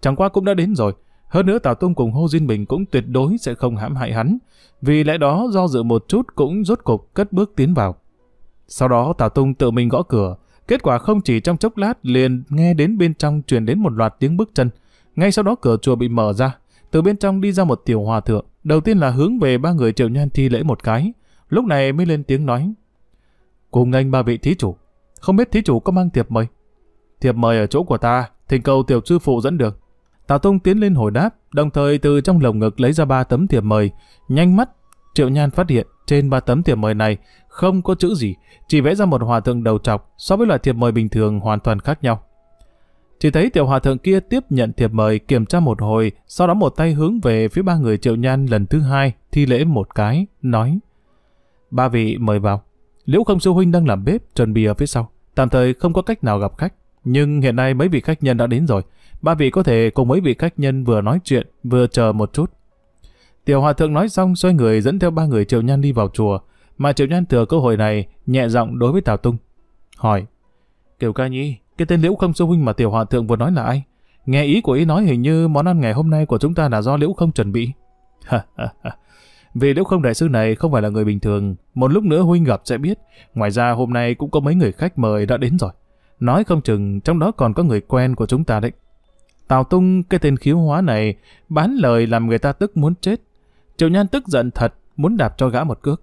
Chẳng qua cũng đã đến rồi, hơn nữa Tào Tung cùng Hô Diên Bình cũng tuyệt đối sẽ không hãm hại hắn, vì lẽ đó do dự một chút cũng rốt cục cất bước tiến vào. Sau đó Tào Tung tự mình gõ cửa, kết quả không chỉ trong chốc lát liền nghe đến bên trong truyền đến một loạt tiếng bước chân. Ngay sau đó cửa chùa bị mở ra, từ bên trong đi ra một tiểu hòa thượng, đầu tiên là hướng về ba người triệu nhan thi lễ một cái, lúc này mới lên tiếng nói. Cùng anh ba vị thí chủ, không biết thí chủ có mang thiệp mời. Thiệp mời ở chỗ của ta, thỉnh cầu tiểu sư phụ dẫn được. Tào Tông tiến lên hồi đáp, đồng thời từ trong lồng ngực lấy ra ba tấm thiệp mời. Nhanh mắt, Triệu Nhan phát hiện trên ba tấm thiệp mời này không có chữ gì, chỉ vẽ ra một hòa thượng đầu trọc so với loại thiệp mời bình thường hoàn toàn khác nhau. Chỉ thấy tiểu hòa thượng kia tiếp nhận thiệp mời kiểm tra một hồi, sau đó một tay hướng về phía ba người Triệu Nhan lần thứ hai thi lễ một cái, nói Ba vị mời vào. Liễu không sư huynh đang làm bếp, chuẩn bị ở phía sau. Tạm thời không có cách nào gặp khách. Nhưng hiện nay mấy vị khách nhân đã đến rồi, ba vị có thể cùng mấy vị khách nhân vừa nói chuyện, vừa chờ một chút. Tiểu hòa thượng nói xong xoay người dẫn theo ba người Triệu Nhan đi vào chùa, mà Triệu Nhan thừa cơ hội này nhẹ giọng đối với Tào Tung. Hỏi, Kiều ca nhi, cái tên Liễu Không Sư Huynh mà Tiểu hòa thượng vừa nói là ai? Nghe ý của ý nói hình như món ăn ngày hôm nay của chúng ta là do Liễu Không chuẩn bị. Vì Liễu Không Đại Sư này không phải là người bình thường, một lúc nữa Huynh gặp sẽ biết. Ngoài ra hôm nay cũng có mấy người khách mời đã đến rồi. Nói không chừng trong đó còn có người quen của chúng ta đấy. Tào Tung, cái tên khiếu hóa này, bán lời làm người ta tức muốn chết. Triệu Nhan tức giận thật, muốn đạp cho gã một cước.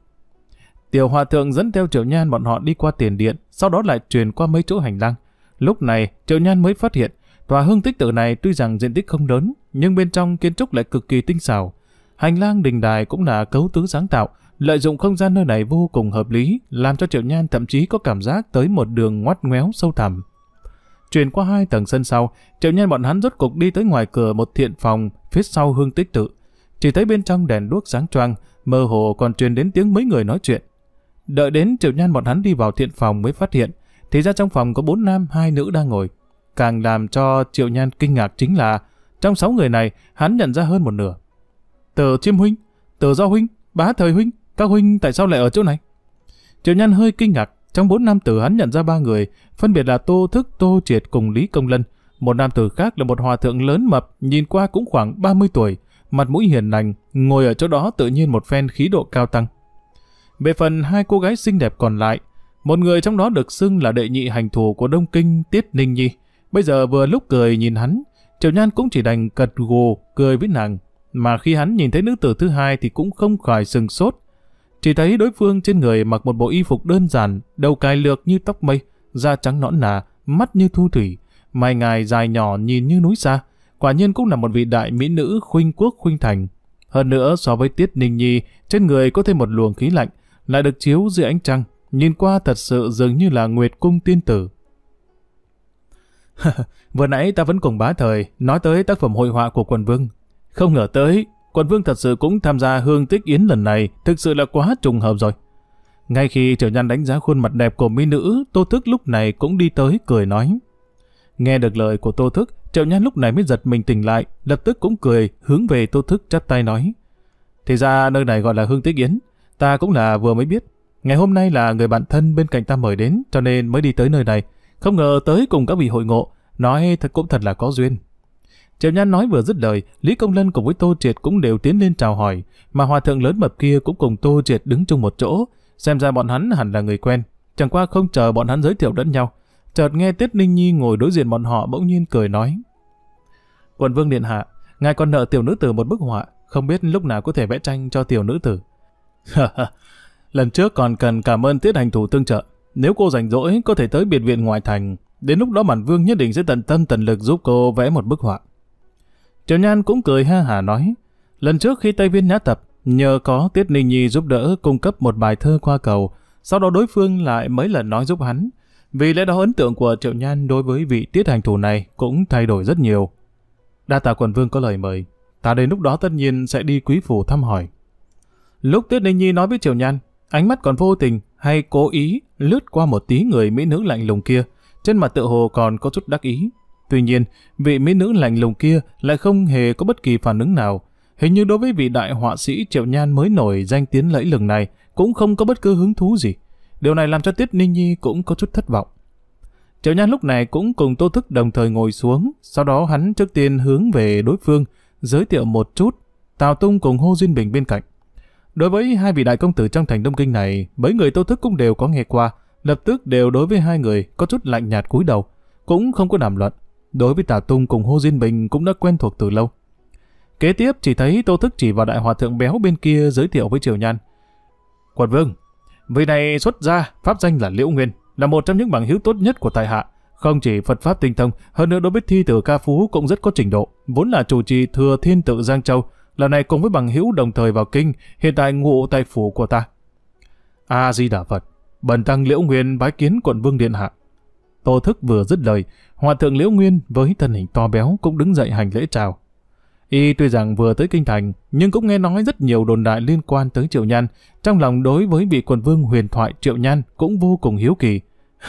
Tiểu Hòa Thượng dẫn theo Triệu Nhan bọn họ đi qua tiền điện, sau đó lại truyền qua mấy chỗ hành lang. Lúc này, Triệu Nhan mới phát hiện, tòa hương tích tử này tuy rằng diện tích không lớn, nhưng bên trong kiến trúc lại cực kỳ tinh xảo. Hành lang đình đài cũng là cấu tứ sáng tạo, Lợi dụng không gian nơi này vô cùng hợp lý, làm cho Triệu Nhan thậm chí có cảm giác tới một đường ngoắt ngoéo sâu thẳm. truyền qua hai tầng sân sau, Triệu Nhan bọn hắn rốt cục đi tới ngoài cửa một thiện phòng, phía sau hương tích tự. Chỉ thấy bên trong đèn đuốc sáng choang, mơ hồ còn truyền đến tiếng mấy người nói chuyện. Đợi đến Triệu Nhan bọn hắn đi vào thiện phòng mới phát hiện, thì ra trong phòng có bốn nam hai nữ đang ngồi. Càng làm cho Triệu Nhan kinh ngạc chính là, trong sáu người này, hắn nhận ra hơn một nửa. Tờ Chiêm Huynh, Tờ Do Huynh, Bá Thời Huynh, các huynh tại sao lại ở chỗ này? Triệu Nhân hơi kinh ngạc, trong bốn nam tử hắn nhận ra ba người, phân biệt là Tô Thức, Tô Triệt cùng Lý Công Lân. Một nam tử khác là một hòa thượng lớn mập, nhìn qua cũng khoảng 30 tuổi, mặt mũi hiền lành, ngồi ở chỗ đó tự nhiên một phen khí độ cao tăng. Về phần hai cô gái xinh đẹp còn lại, một người trong đó được xưng là đệ nhị hành thủ của Đông Kinh Tiết Ninh Nhi. Bây giờ vừa lúc cười nhìn hắn, Triệu Nhan cũng chỉ đành cật gù cười với nàng. Mà khi hắn nhìn thấy nữ tử thứ hai thì cũng không khỏi sừng sốt, chỉ thấy đối phương trên người mặc một bộ y phục đơn giản, đầu cài lược như tóc mây, da trắng nõn nà, mắt như thu thủy, mai ngài dài nhỏ nhìn như núi xa. Quả nhiên cũng là một vị đại mỹ nữ khuynh quốc khuynh thành. Hơn nữa so với Tiết Ninh Nhi, trên người có thêm một luồng khí lạnh, lại được chiếu dưới ánh trăng, nhìn qua thật sự dường như là nguyệt cung tiên tử. Vừa nãy ta vẫn cùng bá thời nói tới tác phẩm hội họa của quần vương. Không ngờ tới, quận vương thật sự cũng tham gia hương tích yến lần này thực sự là quá trùng hợp rồi. Ngay khi Triệu Nhan đánh giá khuôn mặt đẹp của mỹ nữ, Tô Thức lúc này cũng đi tới cười nói. Nghe được lời của Tô Thức, Triệu Nhan lúc này mới giật mình tỉnh lại, lập tức cũng cười hướng về Tô Thức chắp tay nói. Thì ra nơi này gọi là Hương Tích Yến, ta cũng là vừa mới biết. Ngày hôm nay là người bạn thân bên cạnh ta mời đến, cho nên mới đi tới nơi này. Không ngờ tới cùng các vị hội ngộ, nói thật cũng thật là có duyên. Triệu Nhan nói vừa dứt lời, Lý Công Lân cùng với Tô Triệt cũng đều tiến lên chào hỏi, mà hòa thượng lớn mập kia cũng cùng Tô Triệt đứng chung một chỗ, xem ra bọn hắn hẳn là người quen, chẳng qua không chờ bọn hắn giới thiệu lẫn nhau. Chợt nghe Tiết Ninh Nhi ngồi đối diện bọn họ bỗng nhiên cười nói: "Quận vương điện hạ, ngài còn nợ tiểu nữ tử một bức họa, không biết lúc nào có thể vẽ tranh cho tiểu nữ tử." Lần trước còn cần cảm ơn Tiết hành thủ tương trợ, nếu cô rảnh rỗi có thể tới biệt viện ngoại thành, đến lúc đó bản vương nhất định sẽ tận tâm tận lực giúp cô vẽ một bức họa. Triệu Nhan cũng cười ha hả nói, lần trước khi Tây Viên nhã tập, nhờ có Tiết Ninh Nhi giúp đỡ cung cấp một bài thơ qua cầu, sau đó đối phương lại mấy lần nói giúp hắn. Vì lẽ đó ấn tượng của Triệu Nhan đối với vị tiết hành thủ này cũng thay đổi rất nhiều. Đa tạ quần vương có lời mời, ta đến lúc đó tất nhiên sẽ đi quý phủ thăm hỏi. Lúc Tiết Ninh Nhi nói với Triệu Nhan, ánh mắt còn vô tình hay cố ý lướt qua một tí người mỹ nữ lạnh lùng kia, trên mặt tự hồ còn có chút đắc ý. Tuy nhiên, vị mỹ nữ lạnh lùng kia lại không hề có bất kỳ phản ứng nào. Hình như đối với vị đại họa sĩ Triệu Nhan mới nổi danh tiếng lẫy lừng này cũng không có bất cứ hứng thú gì. Điều này làm cho Tiết Ninh Nhi cũng có chút thất vọng. Triệu Nhan lúc này cũng cùng Tô Thức đồng thời ngồi xuống, sau đó hắn trước tiên hướng về đối phương, giới thiệu một chút, Tào Tung cùng Hô Duyên Bình bên cạnh. Đối với hai vị đại công tử trong thành Đông Kinh này, mấy người Tô Thức cũng đều có nghe qua, lập tức đều đối với hai người có chút lạnh nhạt cúi đầu, cũng không có đàm luận đối với Tà Tung cùng Hô Diên Bình cũng đã quen thuộc từ lâu. Kế tiếp chỉ thấy Tô Thức chỉ vào đại hòa thượng béo bên kia giới thiệu với Triều Nhan. Quật Vương, vị này xuất gia, pháp danh là Liễu Nguyên, là một trong những bằng hữu tốt nhất của tại hạ. Không chỉ Phật Pháp tinh thông, hơn nữa đối với thi tử ca phú cũng rất có trình độ, vốn là chủ trì thừa thiên tự Giang Châu, lần này cùng với bằng hữu đồng thời vào kinh, hiện tại ngụ tại phủ của ta. A-di-đà Phật, bần tăng Liễu Nguyên bái kiến quận Vương Điện Hạ. Tô Thức vừa dứt lời, Hòa thượng Liễu Nguyên với thân hình to béo cũng đứng dậy hành lễ chào. Y tuy rằng vừa tới kinh thành, nhưng cũng nghe nói rất nhiều đồn đại liên quan tới Triệu Nhan, trong lòng đối với vị quần vương huyền thoại Triệu Nhan cũng vô cùng hiếu kỳ.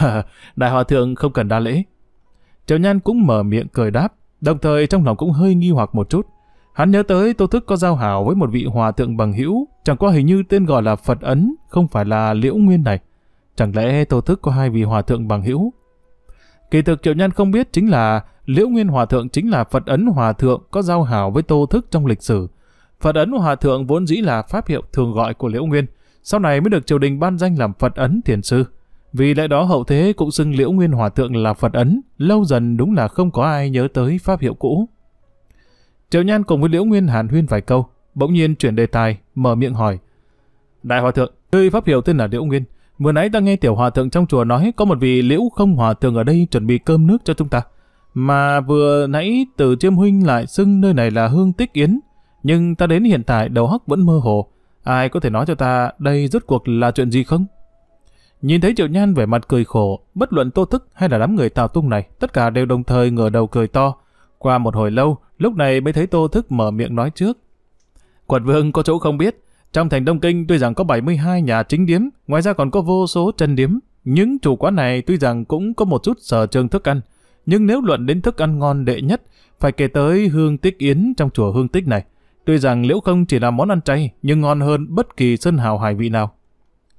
Đại hòa thượng không cần đa lễ. Triệu Nhan cũng mở miệng cười đáp, đồng thời trong lòng cũng hơi nghi hoặc một chút. Hắn nhớ tới Tô Thức có giao hảo với một vị hòa thượng bằng hữu, chẳng qua hình như tên gọi là Phật Ấn, không phải là Liễu Nguyên này. Chẳng lẽ Tô Thức có hai vị hòa thượng bằng hữu? Kỳ thực Triệu Nhân không biết chính là Liễu Nguyên Hòa Thượng chính là Phật Ấn Hòa Thượng có giao hảo với Tô Thức trong lịch sử. Phật Ấn Hòa Thượng vốn dĩ là pháp hiệu thường gọi của Liễu Nguyên, sau này mới được triều đình ban danh làm Phật Ấn Thiền Sư. Vì lẽ đó hậu thế cũng xưng Liễu Nguyên Hòa Thượng là Phật Ấn, lâu dần đúng là không có ai nhớ tới pháp hiệu cũ. Triệu Nhan cùng với Liễu Nguyên hàn huyên vài câu, bỗng nhiên chuyển đề tài, mở miệng hỏi. Đại Hòa Thượng, ngươi pháp hiệu tên là Liễu Nguyên, Vừa nãy ta nghe tiểu hòa thượng trong chùa nói có một vị liễu không hòa thượng ở đây chuẩn bị cơm nước cho chúng ta. Mà vừa nãy từ chiêm huynh lại xưng nơi này là hương tích yến. Nhưng ta đến hiện tại đầu óc vẫn mơ hồ. Ai có thể nói cho ta đây rốt cuộc là chuyện gì không? Nhìn thấy Triệu Nhan vẻ mặt cười khổ, bất luận Tô Thức hay là đám người Tào Tung này, tất cả đều đồng thời ngửa đầu cười to. Qua một hồi lâu, lúc này mới thấy Tô Thức mở miệng nói trước. Quật Vương có chỗ không biết, trong thành Đông Kinh tuy rằng có 72 nhà chính điếm, ngoài ra còn có vô số chân điếm. Những chủ quán này tuy rằng cũng có một chút sở trường thức ăn, nhưng nếu luận đến thức ăn ngon đệ nhất, phải kể tới hương tích yến trong chùa hương tích này. Tuy rằng liễu không chỉ là món ăn chay, nhưng ngon hơn bất kỳ sân hào hải vị nào.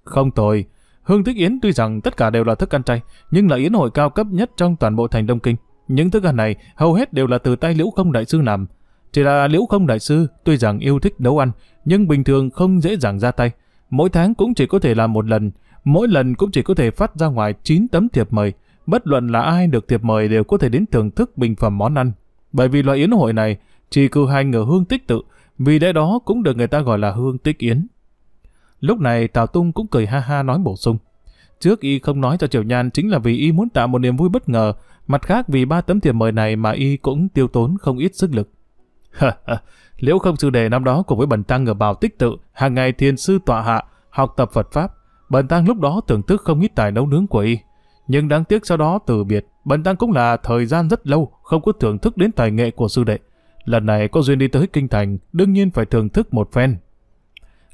Không tồi, hương tích yến tuy rằng tất cả đều là thức ăn chay, nhưng là yến hội cao cấp nhất trong toàn bộ thành Đông Kinh. Những thức ăn này hầu hết đều là từ tay liễu không đại sư làm, chỉ là liễu không đại sư, tuy rằng yêu thích nấu ăn, nhưng bình thường không dễ dàng ra tay. Mỗi tháng cũng chỉ có thể làm một lần, mỗi lần cũng chỉ có thể phát ra ngoài 9 tấm thiệp mời. Bất luận là ai được thiệp mời đều có thể đến thưởng thức bình phẩm món ăn. Bởi vì loại yến hội này, chỉ cử hành ở hương tích tự, vì lẽ đó cũng được người ta gọi là hương tích yến. Lúc này Tào Tung cũng cười ha ha nói bổ sung. Trước y không nói cho Triều Nhan chính là vì y muốn tạo một niềm vui bất ngờ, mặt khác vì ba tấm thiệp mời này mà y cũng tiêu tốn không ít sức lực. Liễu không sư đề năm đó cùng với Bần Tăng ở Bào Tích Tự, hàng ngày thiền sư tọa hạ, học tập Phật Pháp. Bần Tăng lúc đó thưởng thức không ít tài nấu nướng của y. Nhưng đáng tiếc sau đó từ biệt, Bần Tăng cũng là thời gian rất lâu, không có thưởng thức đến tài nghệ của sư đệ. Lần này có duyên đi tới Kinh Thành, đương nhiên phải thưởng thức một phen.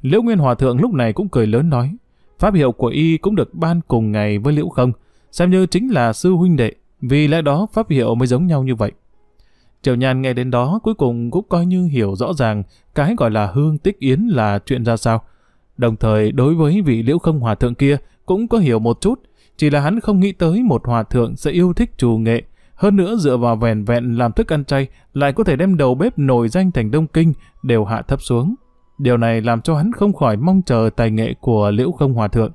Liễu Nguyên Hòa Thượng lúc này cũng cười lớn nói, Pháp hiệu của y cũng được ban cùng ngày với Liễu Không, xem như chính là sư huynh đệ, vì lẽ đó pháp hiệu mới giống nhau như vậy. Triệu nhan nghe đến đó cuối cùng cũng coi như hiểu rõ ràng cái gọi là hương tích yến là chuyện ra sao. Đồng thời đối với vị liễu không hòa thượng kia cũng có hiểu một chút, chỉ là hắn không nghĩ tới một hòa thượng sẽ yêu thích trù nghệ. Hơn nữa dựa vào vẻn vẹn làm thức ăn chay lại có thể đem đầu bếp nổi danh thành Đông Kinh đều hạ thấp xuống. Điều này làm cho hắn không khỏi mong chờ tài nghệ của liễu không hòa thượng.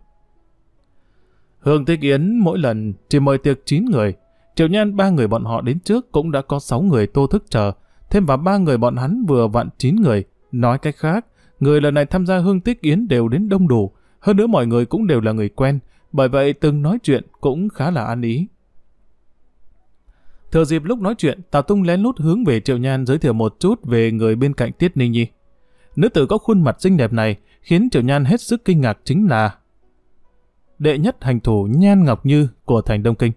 Hương Tích Yến mỗi lần chỉ mời tiệc 9 người, Triệu nhan ba người bọn họ đến trước cũng đã có sáu người tô thức chờ, thêm vào ba người bọn hắn vừa vặn chín người. Nói cách khác, người lần này tham gia hương tích yến đều đến đông đủ, hơn nữa mọi người cũng đều là người quen, bởi vậy từng nói chuyện cũng khá là an ý. Thừa dịp lúc nói chuyện, Tào Tung lén lút hướng về Triệu Nhan giới thiệu một chút về người bên cạnh Tiết Ninh Nhi. Nữ tử có khuôn mặt xinh đẹp này khiến Triệu Nhan hết sức kinh ngạc chính là đệ nhất hành thủ Nhan Ngọc Như của thành Đông Kinh.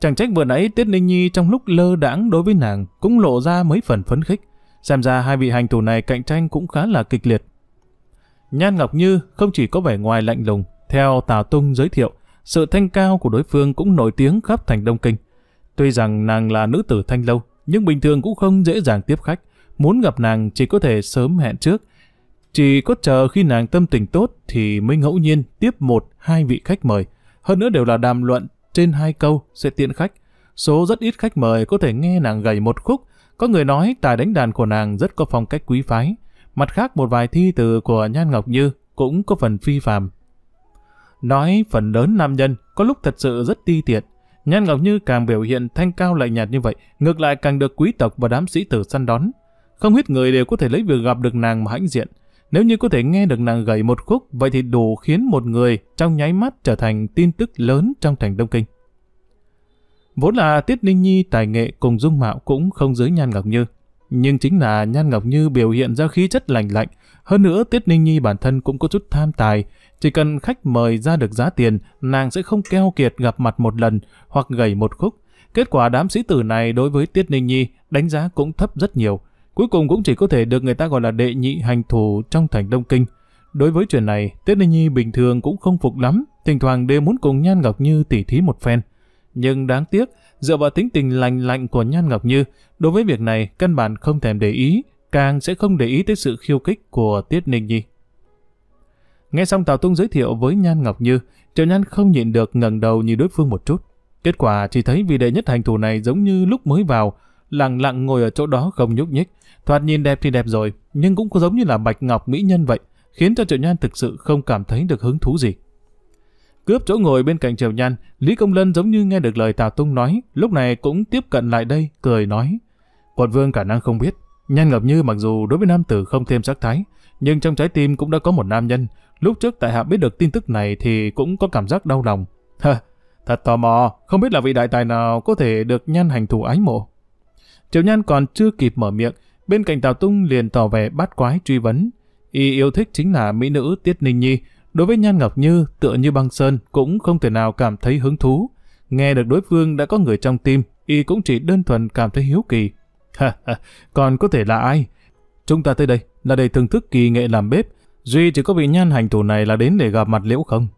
Chẳng trách vừa nãy Tiết Ninh Nhi trong lúc lơ đãng đối với nàng cũng lộ ra mấy phần phấn khích. Xem ra hai vị hành thủ này cạnh tranh cũng khá là kịch liệt. Nhan Ngọc Như không chỉ có vẻ ngoài lạnh lùng, theo Tào Tung giới thiệu, sự thanh cao của đối phương cũng nổi tiếng khắp thành Đông Kinh. Tuy rằng nàng là nữ tử thanh lâu, nhưng bình thường cũng không dễ dàng tiếp khách. Muốn gặp nàng chỉ có thể sớm hẹn trước. Chỉ có chờ khi nàng tâm tình tốt thì mới ngẫu nhiên tiếp một, hai vị khách mời. Hơn nữa đều là đàm luận trên hai câu sẽ tiện khách. Số rất ít khách mời có thể nghe nàng gầy một khúc, có người nói tài đánh đàn của nàng rất có phong cách quý phái. Mặt khác một vài thi từ của Nhan Ngọc Như cũng có phần phi phàm. Nói phần lớn nam nhân có lúc thật sự rất ti tiện. Nhan Ngọc Như càng biểu hiện thanh cao lạnh nhạt như vậy, ngược lại càng được quý tộc và đám sĩ tử săn đón. Không hết người đều có thể lấy việc gặp được nàng mà hãnh diện. Nếu như có thể nghe được nàng gầy một khúc, vậy thì đủ khiến một người trong nháy mắt trở thành tin tức lớn trong thành Đông Kinh. Vốn là Tiết Ninh Nhi tài nghệ cùng dung mạo cũng không dưới Nhan Ngọc Như. Nhưng chính là Nhan Ngọc Như biểu hiện ra khí chất lành lạnh. Hơn nữa Tiết Ninh Nhi bản thân cũng có chút tham tài. Chỉ cần khách mời ra được giá tiền, nàng sẽ không keo kiệt gặp mặt một lần hoặc gầy một khúc. Kết quả đám sĩ tử này đối với Tiết Ninh Nhi đánh giá cũng thấp rất nhiều cuối cùng cũng chỉ có thể được người ta gọi là đệ nhị hành thủ trong thành Đông Kinh. Đối với chuyện này, Tết Ninh Nhi bình thường cũng không phục lắm, thỉnh thoảng đều muốn cùng Nhan Ngọc Như tỉ thí một phen. Nhưng đáng tiếc, dựa vào tính tình lành lạnh của Nhan Ngọc Như, đối với việc này căn bản không thèm để ý, càng sẽ không để ý tới sự khiêu kích của Tiết Ninh Nhi. Nghe xong Tào Tung giới thiệu với Nhan Ngọc Như, Triệu Nhan không nhịn được ngẩng đầu nhìn đối phương một chút. Kết quả chỉ thấy vị đệ nhất hành thủ này giống như lúc mới vào, lặng lặng ngồi ở chỗ đó không nhúc nhích, Thoạt nhìn đẹp thì đẹp rồi, nhưng cũng có giống như là bạch ngọc mỹ nhân vậy, khiến cho Triệu Nhan thực sự không cảm thấy được hứng thú gì. Cướp chỗ ngồi bên cạnh Triệu Nhan, Lý Công Lân giống như nghe được lời Tào Tung nói, lúc này cũng tiếp cận lại đây, cười nói. Quận vương khả năng không biết, Nhan Ngọc Như mặc dù đối với nam tử không thêm sắc thái, nhưng trong trái tim cũng đã có một nam nhân. Lúc trước tại hạ biết được tin tức này thì cũng có cảm giác đau lòng. Hờ, thật tò mò, không biết là vị đại tài nào có thể được Nhan hành thủ ái mộ. Triệu Nhan còn chưa kịp mở miệng Bên cạnh Tào Tung liền tỏ vẻ bắt quái truy vấn. Y yêu thích chính là mỹ nữ Tiết Ninh Nhi. Đối với Nhan Ngọc Như, tựa như băng sơn, cũng không thể nào cảm thấy hứng thú. Nghe được đối phương đã có người trong tim, Y cũng chỉ đơn thuần cảm thấy hiếu kỳ. Ha, ha, còn có thể là ai? Chúng ta tới đây là để thưởng thức kỳ nghệ làm bếp. Duy chỉ có vị nhan hành thủ này là đến để gặp mặt liễu không?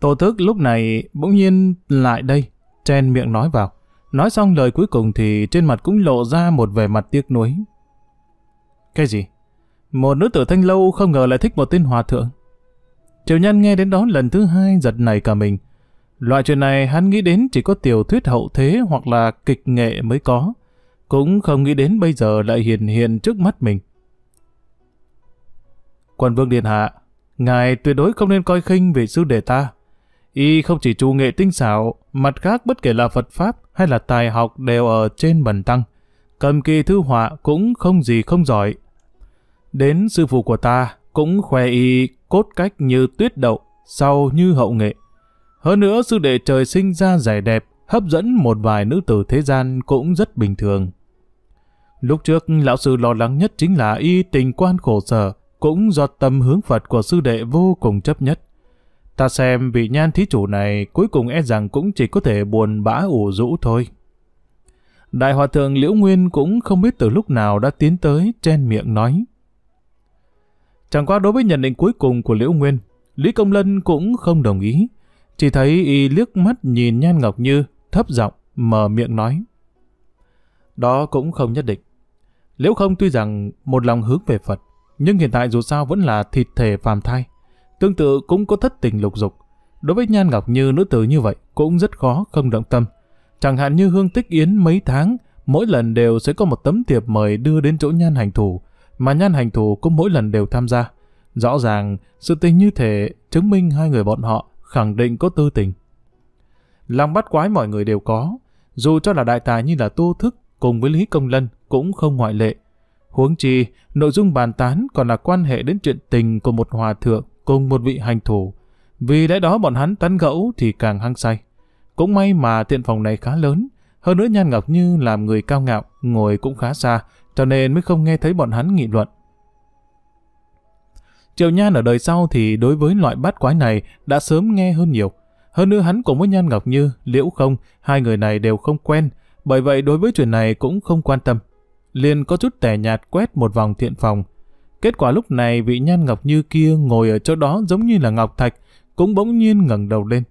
Tổ thức lúc này bỗng nhiên lại đây, chen miệng nói vào. Nói xong lời cuối cùng thì trên mặt cũng lộ ra một vẻ mặt tiếc nuối. Cái gì? Một nữ tử thanh lâu không ngờ lại thích một tên hòa thượng. Triều nhân nghe đến đó lần thứ hai giật này cả mình. Loại chuyện này hắn nghĩ đến chỉ có tiểu thuyết hậu thế hoặc là kịch nghệ mới có. Cũng không nghĩ đến bây giờ lại hiện hiện trước mắt mình. Quan vương điện hạ, ngài tuyệt đối không nên coi khinh vị sư đệ ta. Y không chỉ trù nghệ tinh xảo, mặt khác bất kể là Phật Pháp hay là tài học đều ở trên bần tăng. Cầm kỳ thư họa cũng không gì không giỏi. Đến sư phụ của ta cũng khoe y cốt cách như tuyết đậu, sau như hậu nghệ. Hơn nữa sư đệ trời sinh ra giải đẹp, hấp dẫn một vài nữ tử thế gian cũng rất bình thường. Lúc trước, lão sư lo lắng nhất chính là y tình quan khổ sở, cũng do tâm hướng Phật của sư đệ vô cùng chấp nhất. Ta xem vị nhan thí chủ này cuối cùng e rằng cũng chỉ có thể buồn bã ủ rũ thôi. Đại hòa thượng Liễu Nguyên cũng không biết từ lúc nào đã tiến tới trên miệng nói. Chẳng qua đối với nhận định cuối cùng của Liễu Nguyên, Lý Công Lân cũng không đồng ý. Chỉ thấy y liếc mắt nhìn Nhan Ngọc Như, thấp giọng, mở miệng nói. Đó cũng không nhất định. Liễu không tuy rằng một lòng hướng về Phật, nhưng hiện tại dù sao vẫn là thịt thể phàm thai, Tương tự cũng có thất tình lục dục. Đối với Nhan Ngọc Như nữ tử như vậy cũng rất khó không động tâm. Chẳng hạn như Hương Tích Yến mấy tháng, mỗi lần đều sẽ có một tấm thiệp mời đưa đến chỗ Nhan Hành Thủ, mà Nhan Hành Thủ cũng mỗi lần đều tham gia. Rõ ràng, sự tình như thế chứng minh hai người bọn họ khẳng định có tư tình. Lòng bắt quái mọi người đều có, dù cho là đại tài như là Tô Thức cùng với Lý Công Lân cũng không ngoại lệ. Huống chi, nội dung bàn tán còn là quan hệ đến chuyện tình của một hòa thượng cùng một vị hành thủ. Vì lẽ đó bọn hắn tán gẫu thì càng hăng say. Cũng may mà tiện phòng này khá lớn, hơn nữa Nhan Ngọc Như làm người cao ngạo, ngồi cũng khá xa, cho nên mới không nghe thấy bọn hắn nghị luận. Triệu Nhan ở đời sau thì đối với loại bát quái này đã sớm nghe hơn nhiều. Hơn nữa hắn cùng với Nhan Ngọc Như, Liễu Không, hai người này đều không quen, bởi vậy đối với chuyện này cũng không quan tâm. Liền có chút tẻ nhạt quét một vòng thiện phòng, Kết quả lúc này vị nhan ngọc như kia ngồi ở chỗ đó giống như là ngọc thạch, cũng bỗng nhiên ngẩng đầu lên.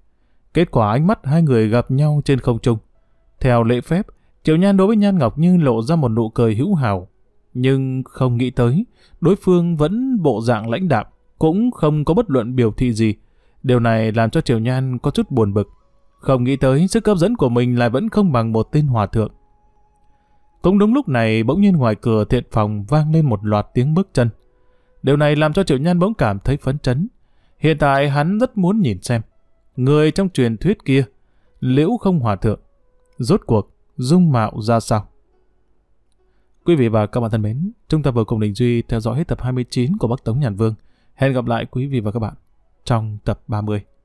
Kết quả ánh mắt hai người gặp nhau trên không trung. Theo lễ phép, Triệu Nhan đối với Nhan Ngọc Như lộ ra một nụ cười hữu hào. Nhưng không nghĩ tới, đối phương vẫn bộ dạng lãnh đạm, cũng không có bất luận biểu thị gì. Điều này làm cho Triệu Nhan có chút buồn bực. Không nghĩ tới sức hấp dẫn của mình lại vẫn không bằng một tên hòa thượng. Cũng đúng lúc này bỗng nhiên ngoài cửa thiện phòng vang lên một loạt tiếng bước chân. Điều này làm cho Triệu Nhan bỗng cảm thấy phấn chấn. Hiện tại hắn rất muốn nhìn xem. Người trong truyền thuyết kia, liễu không hòa thượng, rốt cuộc, dung mạo ra sao? Quý vị và các bạn thân mến, chúng ta vừa cùng Đình Duy theo dõi hết tập 29 của Bắc Tống Nhàn Vương. Hẹn gặp lại quý vị và các bạn trong tập 30.